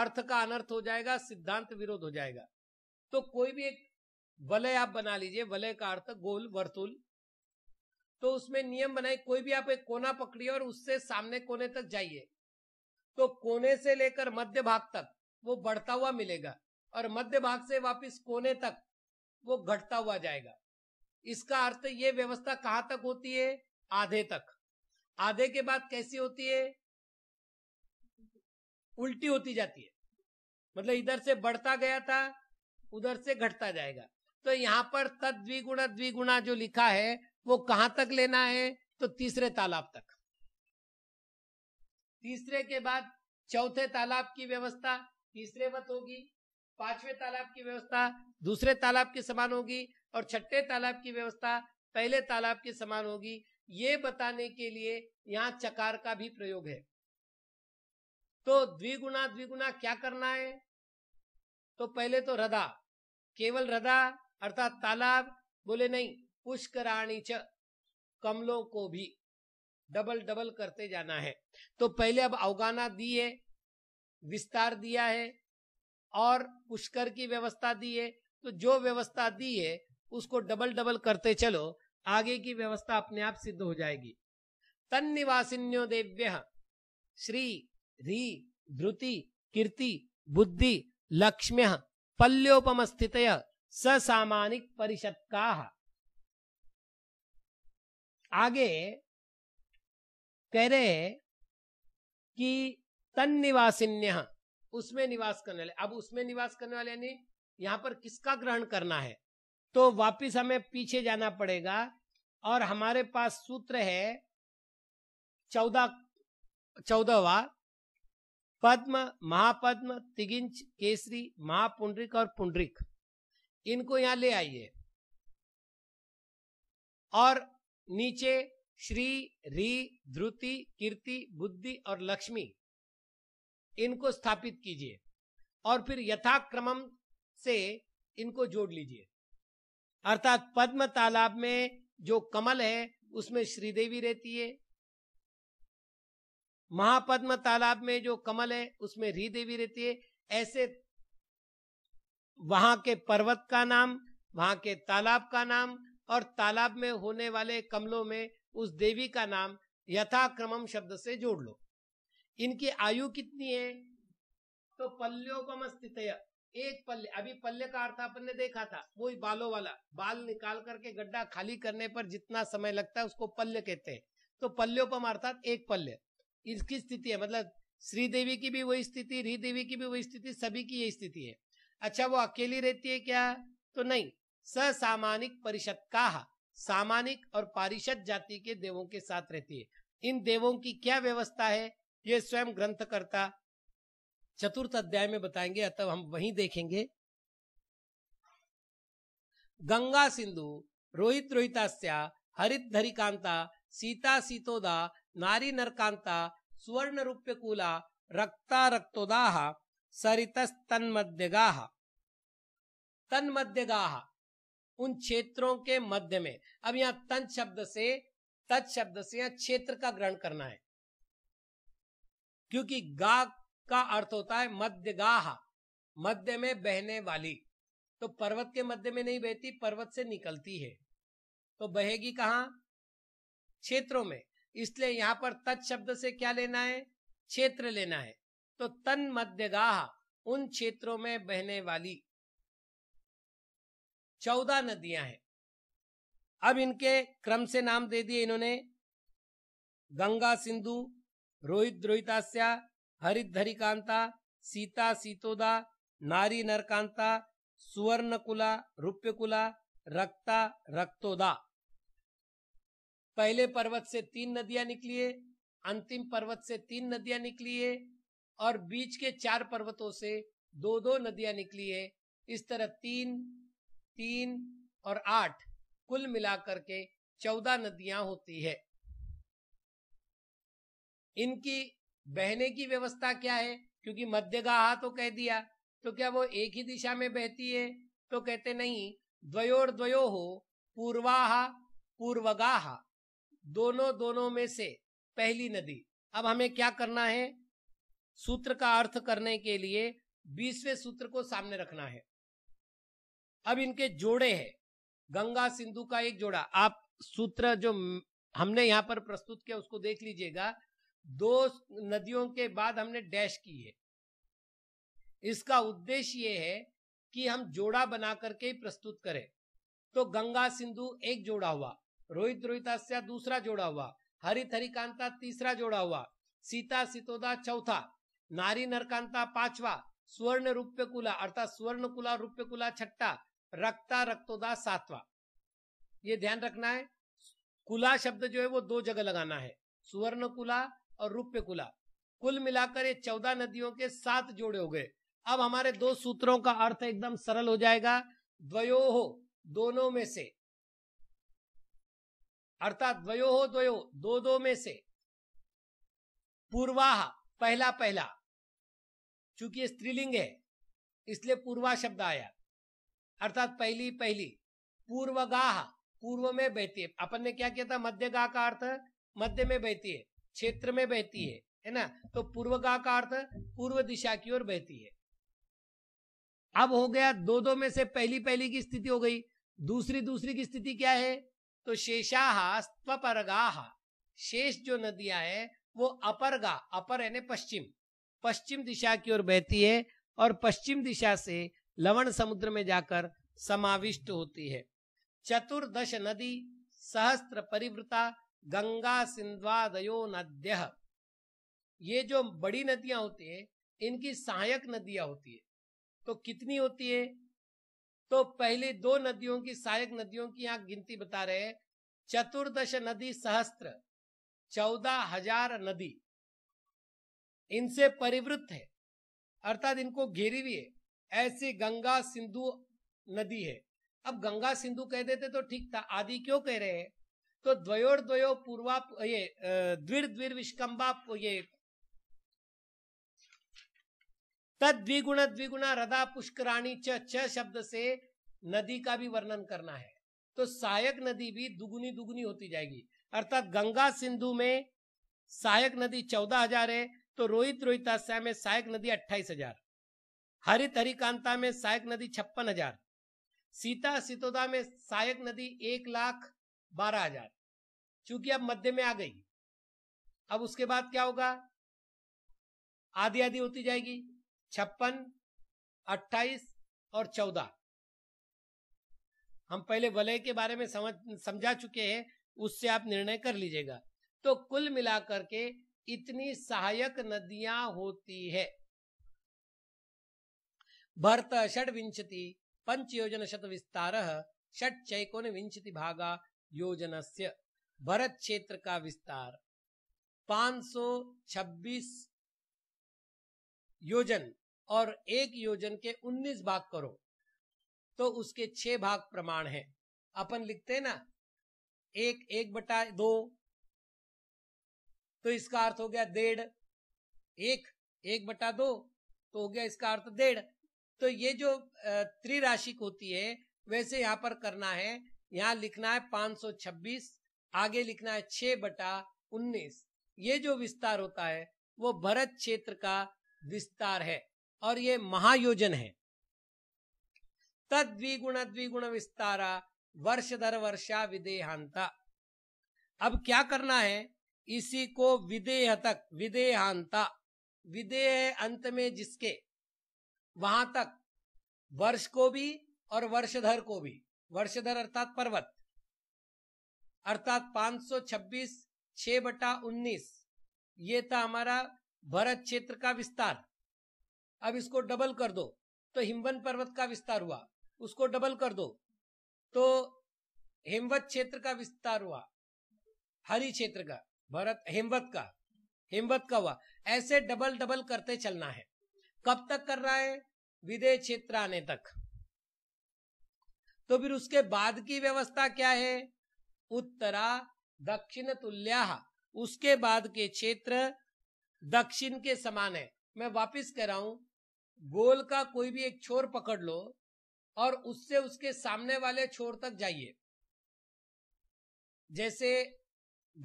अर्थ का अनर्थ हो जाएगा सिद्धांत विरोध हो जाएगा तो कोई भी एक वलय आप बना लीजिए वलय का अर्थ गोल वर्तुल तो उसमें नियम बनाए कोई भी आप एक कोना पकड़िए और उससे सामने कोने तक जाइए तो कोने से लेकर मध्य भाग तक वो बढ़ता हुआ मिलेगा और मध्य भाग से वापस कोने तक वो घटता हुआ जाएगा इसका अर्थ ये व्यवस्था कहां तक होती है आधे तक आधे के बाद कैसी होती है उल्टी होती जाती है मतलब इधर से बढ़ता गया था उधर से घटता जाएगा तो यहां पर तद द्विगुणा द्विगुणा जो लिखा है वो कहां तक लेना है तो तीसरे तालाब तक तीसरे के बाद चौथे तालाब की व्यवस्था तीसरे वत होगी पांचवे तालाब की व्यवस्था दूसरे तालाब के समान होगी और छठे तालाब की व्यवस्था पहले तालाब के समान होगी ये बताने के लिए यहाँ चकार का भी प्रयोग है तो द्विगुणा द्विगुणा क्या करना है तो पहले तो रदा केवल रदा अर्थात तालाब बोले नहीं पुष्कराणी च कमलों को भी डबल डबल करते जाना है तो पहले अब अवगाना दी है विस्तार दिया है और पुष्कर की व्यवस्था दी है तो जो व्यवस्था दी है उसको डबल डबल करते चलो आगे की व्यवस्था अपने आप सिद्ध हो जाएगी तन निवासिन्यो देव्य श्री री ध्रुति कीर्ति बुद्धि लक्ष्म पल्योपम स्थित ससामानिक परिषद का आगे कह रहे कि तन निवासिन्य उसमें निवास करने वाले अब उसमें निवास करने वाले यानी यहाँ पर किसका ग्रहण करना है तो वापिस हमें पीछे जाना पड़ेगा और हमारे पास सूत्र है चौदह चौदहवा पद्म महापद्म तिगिंच केसरी महापुंडरिक और पुंडरिक इनको यहां ले आइए और नीचे श्री री ध्रुति कीर्ति बुद्धि और लक्ष्मी इनको स्थापित कीजिए और फिर यथाक्रमम से इनको जोड़ लीजिए अर्थात पद्म तालाब में जो कमल है उसमें श्रीदेवी रहती है महापद्म तालाब में जो कमल है उसमें री देवी रहती है ऐसे वहां के पर्वत का नाम वहां के तालाब का नाम और तालाब में होने वाले कमलों में उस देवी का नाम यथाक्रमम शब्द से जोड़ लो इनकी आयु कितनी है तो पल्लियों को मस्तित एक पल्ले अभी पल्ले का अर्थ अपन ने देखा था वो बालों वाला बाल निकाल करके गड्ढा खाली करने पर जितना समय लगता है उसको पल्ले कहते हैं तो पल्ल्योपम अर्थात एक पल्ले इसकी स्थिति है मतलब श्रीदेवी की भी वही स्थिति रीदेवी की भी वही स्थिति सभी की यही स्थिति है अच्छा वो अकेली रहती है क्या तो नहीं ससामानिक परिषद का सामानिक और पारिषद जाति के देवों के साथ रहती है इन देवों की क्या व्यवस्था है ये स्वयं ग्रंथकर्ता चतुर्थ अध्याय में बताएंगे अतः हम वहीं देखेंगे गंगा सिंधु रोहित रोहितास्या हरित धरिकांता सीता सीतोदा नारी नरकांता सुवर्ण रूप्य कूला रक्ता रक्तोदाह तन तन्मध्यगाह उन क्षेत्रों के मध्य में अब यहाँ तन शब्द से तत् शब्द से यहाँ क्षेत्र का ग्रहण करना है क्योंकि गा का अर्थ होता है मध्य गाह मध्य में बहने वाली तो पर्वत के मध्य में नहीं बहती पर्वत से निकलती है तो बहेगी कहा क्षेत्रों में इसलिए यहां पर तत् शब्द से क्या लेना है क्षेत्र लेना है तो तन मध्य गाह उन क्षेत्रों में बहने वाली चौदह नदियां हैं अब इनके क्रम से नाम दे दिए इन्होंने गंगा सिंधु रोहित द्रोहितास्या धरिकांता सीता सीतोदा नारी नरकांता सुवर्णकुला रुप्यकुला रक्ता रक्तोदा पहले पर्वत से तीन नदियां निकली है अंतिम पर्वत से तीन नदियां निकली है और बीच के चार पर्वतों से दो दो नदियां निकली है इस तरह तीन तीन और आठ कुल मिलाकर के चौदह नदियां होती है इनकी बहने की व्यवस्था क्या है क्योंकि मध्यगा तो कह दिया तो क्या वो एक ही दिशा में बहती है तो कहते नहीं द्वयोर द्वयो हो पूर्वाहा पूर्वगाहा दोनों दोनों में से पहली नदी अब हमें क्या करना है सूत्र का अर्थ करने के लिए बीसवें सूत्र को सामने रखना है अब इनके जोड़े हैं गंगा सिंधु का एक जोड़ा आप सूत्र जो हमने यहां पर प्रस्तुत किया उसको देख लीजिएगा दो नदियों के बाद हमने डैश की है इसका उद्देश्य ये है कि हम जोड़ा बना करके प्रस्तुत करें तो गंगा सिंधु एक जोड़ा हुआ रोहित रोहितास्या दूसरा जोड़ा हुआ हरित हरिकांता तीसरा जोड़ा हुआ सीता सीतोदा चौथा नारी नरकांता पांचवा स्वर्ण रूप्य कुला अर्थात स्वर्ण कुला रूप्य कुला छठा रक्ता रक्तोदा सातवा ये ध्यान रखना है कुला शब्द जो है वो दो जगह लगाना है सुवर्ण कुला और रुप्य कुला कुल मिलाकर ये चौदह नदियों के सात जोड़े हो गए अब हमारे दो सूत्रों का अर्थ एकदम सरल हो जाएगा द्वयो हो दोनों में से अर्थात द्वयो हो द्वयो दो दो में से पूर्वाह पहला पहला चूंकि स्त्रीलिंग है इसलिए पूर्वा शब्द आया अर्थात पहली पहली पूर्वगाह पूर्व में बहती है अपन ने क्या किया था मध्य गाह का अर्थ मध्य में बहती है क्षेत्र में बहती है है ना तो पूर्व का अर्थ पूर्व दिशा की ओर बहती है अब हो गया दो दो में से पहली पहली की स्थिति हो गई दूसरी दूसरी की स्थिति क्या है तो शेषाहा शेष जो नदियां है वो अपरगा अपर यानी पश्चिम पश्चिम दिशा की ओर बहती है और पश्चिम दिशा से लवण समुद्र में जाकर समाविष्ट होती है चतुर्दश नदी सहस्त्र परिवृता गंगा सिंधवादयो नद्य ये जो बड़ी नदियां होती है इनकी सहायक नदियां होती है तो कितनी होती है तो पहले दो नदियों की सहायक नदियों की यहाँ गिनती बता रहे हैं चतुर्दश नदी सहस्त्र चौदह हजार नदी इनसे परिवृत्त है अर्थात इनको घेरी हुई है ऐसी गंगा सिंधु नदी है अब गंगा सिंधु कह देते तो ठीक था आदि क्यों कह रहे हैं तो द्वयोर द्वयो पूर्वा ये द्विर द्विर विष्कंबा ये तद द्विगुण द्विगुणा रदा पुष्कराणी च शब्द से नदी का भी वर्णन करना है तो सहायक नदी भी दुगुनी दुगुनी होती जाएगी अर्थात गंगा सिंधु में सहायक नदी चौदह हजार है तो रोहित रोहिताश्या में सहायक नदी अट्ठाईस हजार हरित हरिकांता में सहायक नदी छप्पन हजार सीता सितोदा में सहायक नदी एक लाख बारह हजार चूंकि अब मध्य में आ गई अब उसके बाद क्या होगा आधी आधी होती जाएगी छप्पन अट्ठाईस और चौदह हम पहले वलय के बारे में समझ समझा चुके हैं उससे आप निर्णय कर लीजिएगा तो कुल मिलाकर के इतनी सहायक नदियां होती है भरत षड विंशति पंच योजन शत विस्तार षट चैकोन विंशति भागा योजना भरत क्षेत्र का विस्तार 526 योजन और एक योजन के 19 भाग करो तो उसके छह भाग प्रमाण है अपन लिखते ना एक एक बटा दो तो इसका अर्थ हो गया डेढ़ एक एक बटा दो तो हो गया इसका अर्थ डेढ़ तो ये जो त्रिराशिक होती है वैसे यहाँ पर करना है यहाँ लिखना है 526 आगे लिखना है छ बटा उन्नीस ये जो विस्तार होता है वो भरत क्षेत्र का विस्तार है और ये महायोजन है तद द्विगुण द्विगुण विस्तारा वर्ष दर वर्षा विदेहांता अब क्या करना है इसी को विदेह तक विदेहांता विदेह अंत में जिसके वहां तक वर्ष को भी और वर्षधर को भी वर्षधर अर्थात पर्वत अर्थात 526 6 बटा उन्नीस ये था हमारा भरत क्षेत्र का विस्तार अब इसको डबल कर दो तो हिमवन पर्वत का विस्तार हुआ उसको डबल कर दो तो हेमवत क्षेत्र का विस्तार हुआ हरि क्षेत्र का भरत हेमवत का हेमवत का हुआ ऐसे डबल डबल करते चलना है कब तक कर रहा है विदेश क्षेत्र आने तक तो फिर उसके बाद की व्यवस्था क्या है उत्तरा दक्षिण तुल्या उसके बाद के क्षेत्र दक्षिण के समान है मैं वापिस कह रहा हूं गोल का कोई भी एक छोर पकड़ लो और उससे उसके सामने वाले छोर तक जाइए जैसे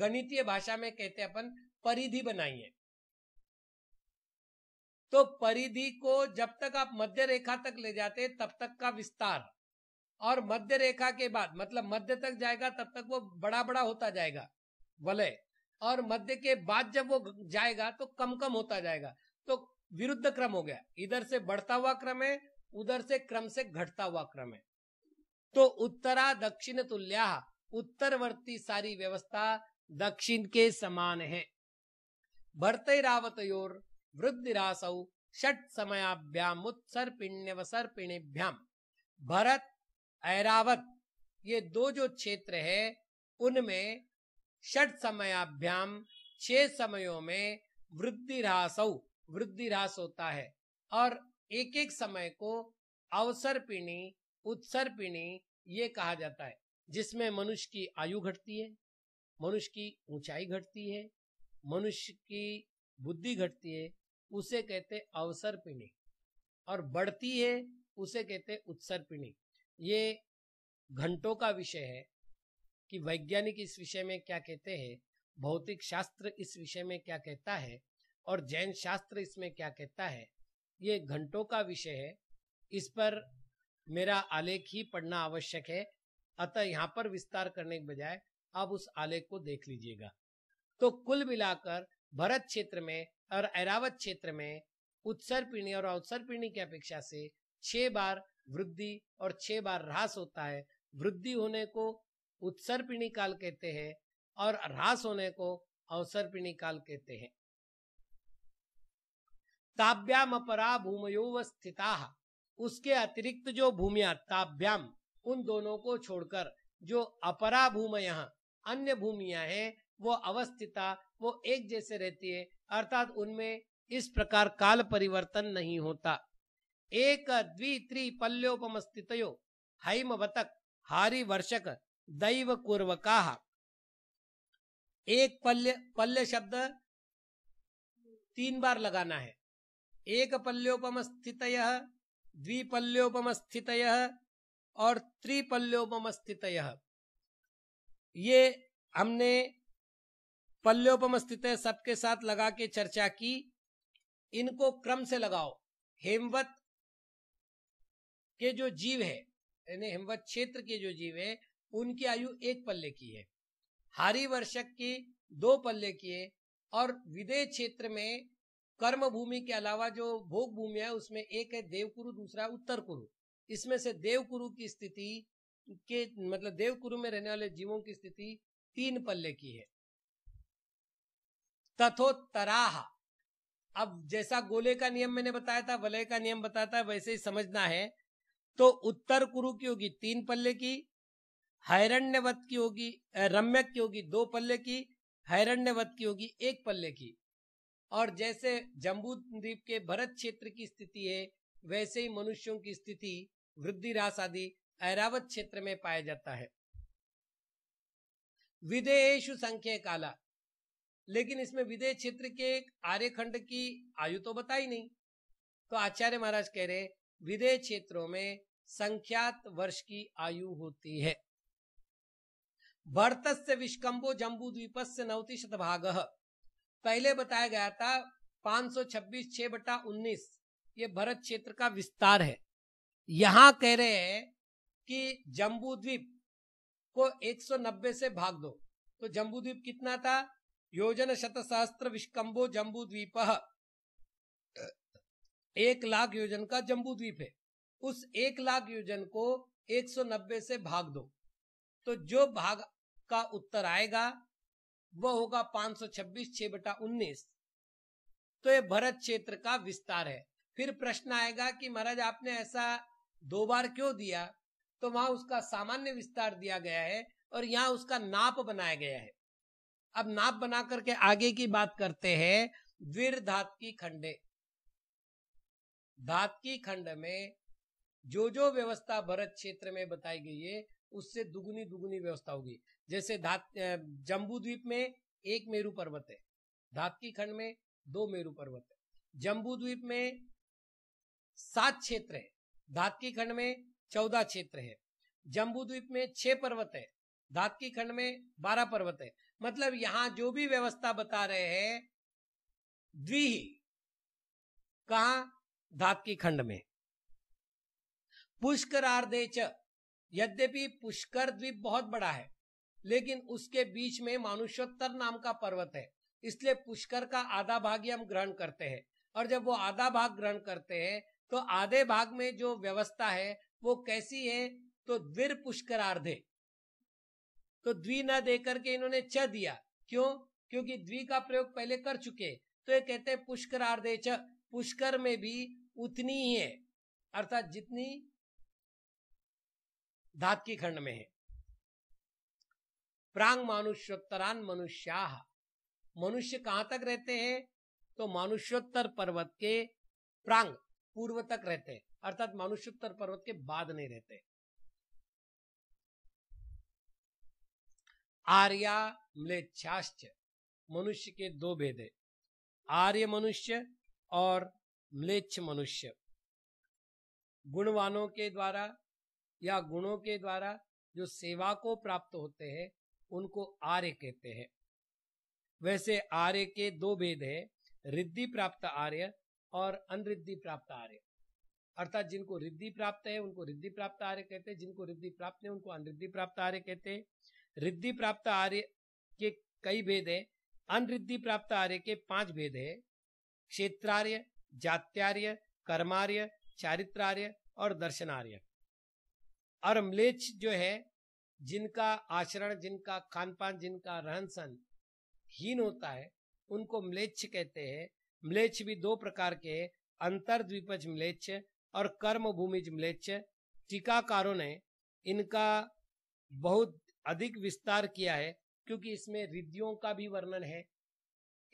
गणितीय भाषा में कहते अपन परिधि बनाइए तो परिधि को जब तक आप मध्य रेखा तक ले जाते तब तक का विस्तार और मध्य रेखा के बाद मतलब मध्य तक जाएगा तब तक वो बड़ा बड़ा होता जाएगा वलय और मध्य के बाद जब वो जाएगा तो कम कम होता जाएगा तो विरुद्ध क्रम हो गया इधर से बढ़ता हुआ क्रम है उधर से क्रम से घटता हुआ क्रम है तो उत्तरा दक्षिण तुल्या उत्तरवर्ती सारी व्यवस्था दक्षिण के समान है भर्तरावतोर वृद्धिरासौ षट समयाभ्याम उत्सर्पिण्यवसर्पिणीभ्याम भरत ऐरावत ये दो जो क्षेत्र है उनमें षट समयाभ्याम छह समयों में वृद्धि ह्रासव वृद्धि ह्रास होता है और एक एक समय को अवसर पीणी उत्सर पीणी ये कहा जाता है जिसमें मनुष्य की आयु घटती है मनुष्य की ऊंचाई घटती है मनुष्य की बुद्धि घटती है उसे कहते अवसर पीणी और बढ़ती है उसे कहते उत्सर पीणी ये घंटों का विषय है कि वैज्ञानिक इस विषय में क्या कहते हैं भौतिक शास्त्र इस विषय में क्या कहता है और जैन शास्त्र इसमें क्या कहता है ये घंटों का विषय है इस पर मेरा आलेख ही पढ़ना आवश्यक है अतः यहाँ पर विस्तार करने के बजाय आप उस आलेख को देख लीजिएगा तो कुल मिलाकर भरत क्षेत्र में और ऐरावत क्षेत्र में उत्सर पीढ़ी और अवसर पीढ़ी की अपेक्षा से छह बार वृद्धि और छह बार ह्रास होता है वृद्धि होने को उत्सर्पिणी काल कहते हैं और ह्रास होने को अवसर्पिणी काल कहते हैं ताभ्याम अपरा भूमयो स्थिता उसके अतिरिक्त जो भूमिया ताभ्याम उन दोनों को छोड़कर जो अपरा यहाँ अन्य भूमिया है वो अवस्थिता वो एक जैसे रहती है अर्थात उनमें इस प्रकार काल परिवर्तन नहीं होता एक द्वि त्रि पल्योपम स्थित हईम वतक हारिवर्षक दैव कुर्वका एक पल्य पल्य शब्द तीन बार लगाना है एक पल्योपम स्थित द्विपल्योपम स्थित और त्रिपल्योपम स्थित ये हमने पल्योपम स्थित सबके साथ लगा के चर्चा की इनको क्रम से लगाओ हेमवत के जो जीव है यानी हिमवत क्षेत्र के जो जीव है उनकी आयु एक पल्ले की है हारी वर्षक की दो पल्ले की है और विदेह क्षेत्र में कर्म भूमि के अलावा जो भोग भूमि है उसमें एक है देवकुरु दूसरा उत्तर कुरु इसमें से देवकुरु की स्थिति के मतलब देवकुरु में रहने वाले जीवों की स्थिति तीन पल्ले की है तथोत्तराह अब जैसा गोले का नियम मैंने बताया था वलय का नियम बताया था वैसे ही समझना है तो उत्तर कुरु की होगी तीन पल्ले की हैरण्यवत की होगी रम्यक की होगी दो पल्ले की हैरण्यवत की होगी एक पल्ले की और जैसे जम्बू द्वीप के भरत क्षेत्र की स्थिति है वैसे ही मनुष्यों की स्थिति वृद्धि रास आदि ऐरावत क्षेत्र में पाया जाता है विदेश संख्या काला लेकिन इसमें विदेश क्षेत्र के आर्यखंड की आयु तो बताई नहीं तो आचार्य महाराज कह रहे विदेश क्षेत्रों में संख्यात वर्ष की आयु होती है भरत से विष्कम्बो जम्बू द्वीप से नवती शतभाग पहले बताया गया था 526 छह बटा उन्नीस ये भरत क्षेत्र का विस्तार है यहां कह रहे हैं कि जम्बू द्वीप को 190 से भाग दो तो जम्बू द्वीप कितना था योजन शत सहस्त्र विष्कम्बो जम्बू द्वीप एक लाख योजन का जम्बू द्वीप है उस एक लाख योजन को 190 से भाग दो तो जो भाग का उत्तर आएगा वह होगा 526 छह बटा उन्नीस तो ये भरत क्षेत्र का विस्तार है फिर प्रश्न आएगा कि महाराज आपने ऐसा दो बार क्यों दिया तो वहां उसका सामान्य विस्तार दिया गया है और यहाँ उसका नाप बनाया गया है अब नाप बना करके आगे की बात करते हैं वीर धात की खंडे धात की खंड में जो जो व्यवस्था भरत क्षेत्र में बताई गई है उससे दुगुनी दुगुनी व्यवस्था होगी जैसे धात जम्बू द्वीप में एक मेरू पर्वत है धातकी खंड में दो मेरू पर्वत है जम्बू द्वीप में सात क्षेत्र है धातकी खंड में चौदह क्षेत्र है जम्बू द्वीप में छह पर्वत है धातकी खंड में बारह पर्वत है मतलब यहाँ जो भी व्यवस्था बता रहे हैं द्वि कहा धातकी खंड में पुष्करार्धे च यद्यपि पुष्कर द्वीप बहुत बड़ा है लेकिन उसके बीच में मानुषोत्तर नाम का पर्वत है इसलिए पुष्कर का आधा भाग ही हम ग्रहण करते हैं और जब वो आधा भाग ग्रहण करते हैं तो आधे भाग में जो व्यवस्था है वो कैसी है तो द्विर आर्धे तो द्वि न देकर के इन्होंने च दिया क्यों क्योंकि द्वि का प्रयोग पहले कर चुके तो ये कहते हैं आर्धे च पुष्कर में भी उतनी ही है अर्थात जितनी धात की खंड में है प्रांग मानुष्योत्तरान मनुष्या मनुष्य कहां तक रहते हैं तो मानुष्योत्तर पर्वत के प्रांग पूर्व तक रहते हैं अर्थात मानुष्योत्तर पर्वत के बाद नहीं रहते आर्या म्लेच्छाश्च मनुष्य के दो भेद है आर्य मनुष्य और म्लेच्छ मनुष्य गुणवानों के द्वारा या गुणों के द्वारा जो सेवा को प्राप्त होते हैं उनको आर्य कहते हैं वैसे आर्य के दो भेद है रिद्धि प्राप्त आर्य और अनरिद्धि प्राप्त आर्य अर्थात जिनको रिद्धि प्राप्त है उनको रिद्धि प्राप्त आर्य कहते हैं जिनको रिद्धि प्राप्त है उनको अनरिद्धि प्राप्त आर्य कहते हैं रिद्धि प्राप्त आर्य के कई भेद है अनरिद्धि प्राप्त आर्य के पांच भेद है क्षेत्रार्य जात्यार्य कर्मार्य चारित्रार्य और दर्शनार्य और म्लेच्छ जो है जिनका आचरण जिनका खान पान जिनका रहन सहन हीन होता है उनको म्लेच्छ कहते हैं म्लेच्छ भी दो प्रकार के है अंतर्द्वीपज म्लेच्छ और कर्म भूमिज म्लेच्छ टीकाकारों ने इनका बहुत अधिक विस्तार किया है क्योंकि इसमें रिद्धियों का भी वर्णन है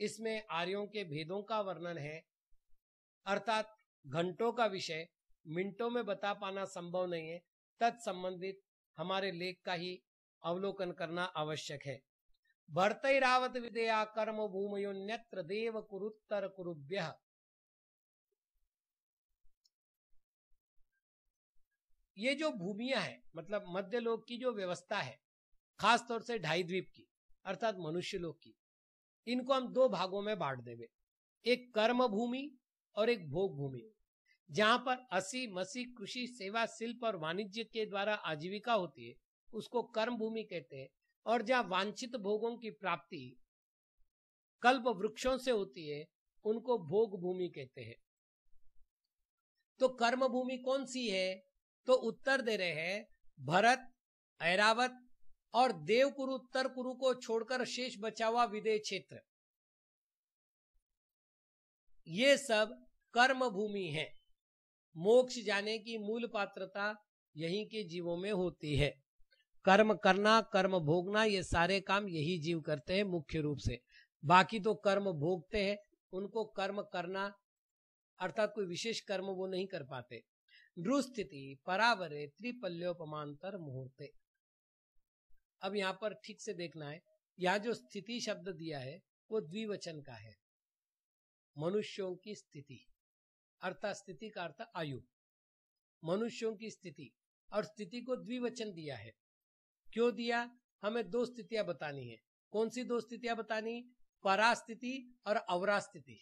इसमें आर्यों के भेदों का वर्णन है अर्थात घंटों का विषय मिनटों में बता पाना संभव नहीं है तत्संबंधित हमारे लेख का ही अवलोकन करना आवश्यक है भरतरावत विदया कर्म भूमयोन्यत्र देव कुरुत्तर कुरुभ्य ये जो भूमिया है मतलब मध्य लोक की जो व्यवस्था है खास तौर से ढाई द्वीप की अर्थात मनुष्य लोक की इनको हम दो भागों में बांट देवे एक कर्म भूमि और एक भोग भूमि जहाँ पर असी मसी कृषि सेवा शिल्प और वाणिज्य के द्वारा आजीविका होती है उसको कर्म भूमि कहते हैं और जहाँ वांछित भोगों की प्राप्ति कल्प वृक्षों से होती है उनको भोग भूमि कहते हैं तो कर्म भूमि कौन सी है तो उत्तर दे रहे हैं भरत ऐरावत और देवकुरु उत्तर कुरु को छोड़कर शेष बचा हुआ विदेह क्षेत्र ये सब कर्म भूमि है मोक्ष जाने की मूल पात्रता यही के जीवों में होती है कर्म करना कर्म भोगना ये सारे काम यही जीव करते हैं मुख्य रूप से बाकी तो कर्म भोगते हैं उनको कर्म करना अर्थात कोई विशेष कर्म वो नहीं कर पाते द्रुस्थिति परावरे त्रिपल्योपमांतर मुहूर्ते अब यहाँ पर ठीक से देखना है यह जो स्थिति शब्द दिया है वो द्विवचन का है मनुष्यों की स्थिति अर्थात स्थिति का अर्थ आयु मनुष्यों की स्थिति और स्थिति को द्विवचन दिया है क्यों दिया हमें दो स्थितियां बतानी है कौन सी दो स्थितियां बतानी परास्थिति और अवरास्थिति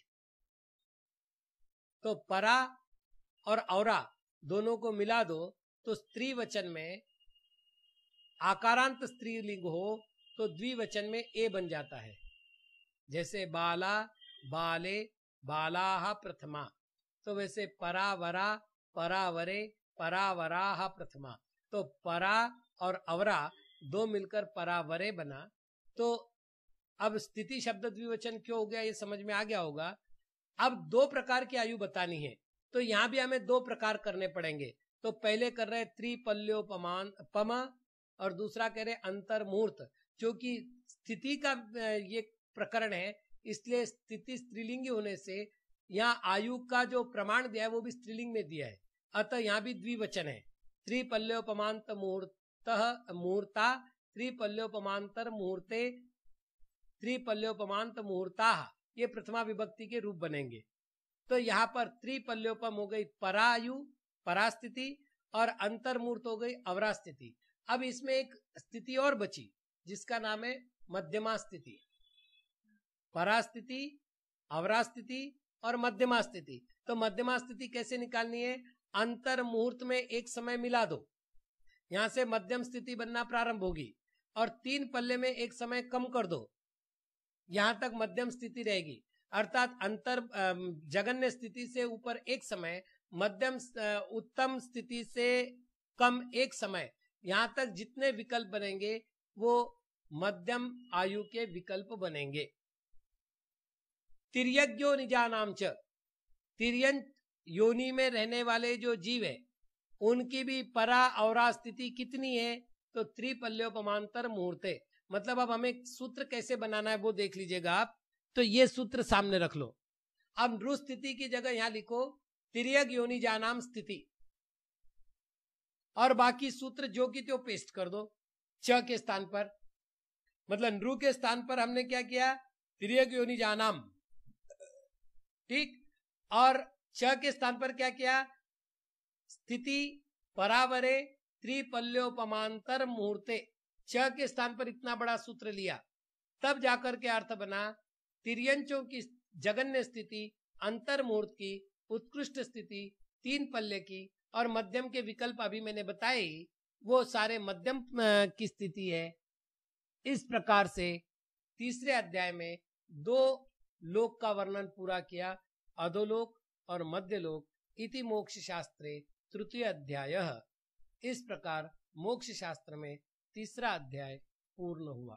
तो परा और अवरा दोनों को मिला दो तो स्त्री वचन में आकारांत स्त्रीलिंग हो तो द्विवचन में ए बन जाता है जैसे बाला बाले बालाह प्रथमा तो वैसे परावरा परावरे परावराह प्रथमा तो परा और अवरा दो मिलकर परावरे बना तो अब स्थिति शब्द द्विवचन क्यों हो गया ये समझ में आ गया होगा अब दो प्रकार की आयु बतानी है तो यहाँ भी हमें दो प्रकार करने पड़ेंगे तो पहले कर रहे त्रिपल्योपमान पमा और दूसरा कह रहे अंतर्मूर्त जो कि स्थिति का ये प्रकरण है इसलिए स्थिति स्त्रीलिंगी होने से यहाँ आयु का जो प्रमाण दिया है वो भी स्त्रीलिंग में दिया है अतः यहाँ भी द्विवचन है त्रिपल्योपमांत मुहूर्त मुहूर्ता त्रिपल्योपमांतर मुहूर्ते त्रिपल्योपमांत मुहूर्ता ये प्रथमा विभक्ति के रूप बनेंगे तो यहाँ पर त्रिपल्योपम हो गई परायु परास्थिति और अंतर्मूर्त हो गई अवरा स्थिति अब इसमें एक स्थिति और बची जिसका नाम है मध्यमा स्थिति परास्थिति अवरा स्थिति और मध्यमा स्थिति तो मध्यमा स्थिति कैसे निकालनी है अंतर मुहूर्त में एक समय मिला दो यहां से मध्यम स्थिति बनना प्रारंभ होगी और तीन पल्ले में एक समय कम कर दो यहां तक मध्यम स्थिति रहेगी अर्थात अंतर जगन्य स्थिति से ऊपर एक समय मध्यम उत्तम स्थिति से कम एक समय यहां तक जितने विकल्प बनेंगे वो मध्यम आयु के विकल्प बनेंगे तिरयज्ञो निजानाम च योनि में रहने वाले जो जीव है उनकी भी परा और स्थिति कितनी है तो त्रिपल्योपमांतर मुहूर्ते मतलब अब हमें सूत्र कैसे बनाना है वो देख लीजिएगा आप तो ये सूत्र सामने रख लो अब नृ स्थिति की जगह यहां लिखो तिरयज योनि जानाम स्थिति और बाकी सूत्र जो कि त्यो पेस्ट कर दो च के स्थान पर मतलब नृ के स्थान पर हमने क्या किया तिरयग योनि जानाम ठीक और छ के स्थान पर क्या किया स्थिति परावरे त्रिपल्योपमांतर मुहूर्ते छ के स्थान पर इतना बड़ा सूत्र लिया तब जाकर के अर्थ बना तिरयंचों की जगन्य स्थिति अंतर मुहूर्त की उत्कृष्ट स्थिति तीन पल्ले की और मध्यम के विकल्प अभी मैंने बताए वो सारे मध्यम की स्थिति है इस प्रकार से तीसरे अध्याय में दो लोक का वर्णन पूरा किया अधोलोक और मध्यलोक इति मोक्ष शास्त्रे तृतीय अध्याय इस प्रकार मोक्ष शास्त्र में तीसरा अध्याय पूर्ण हुआ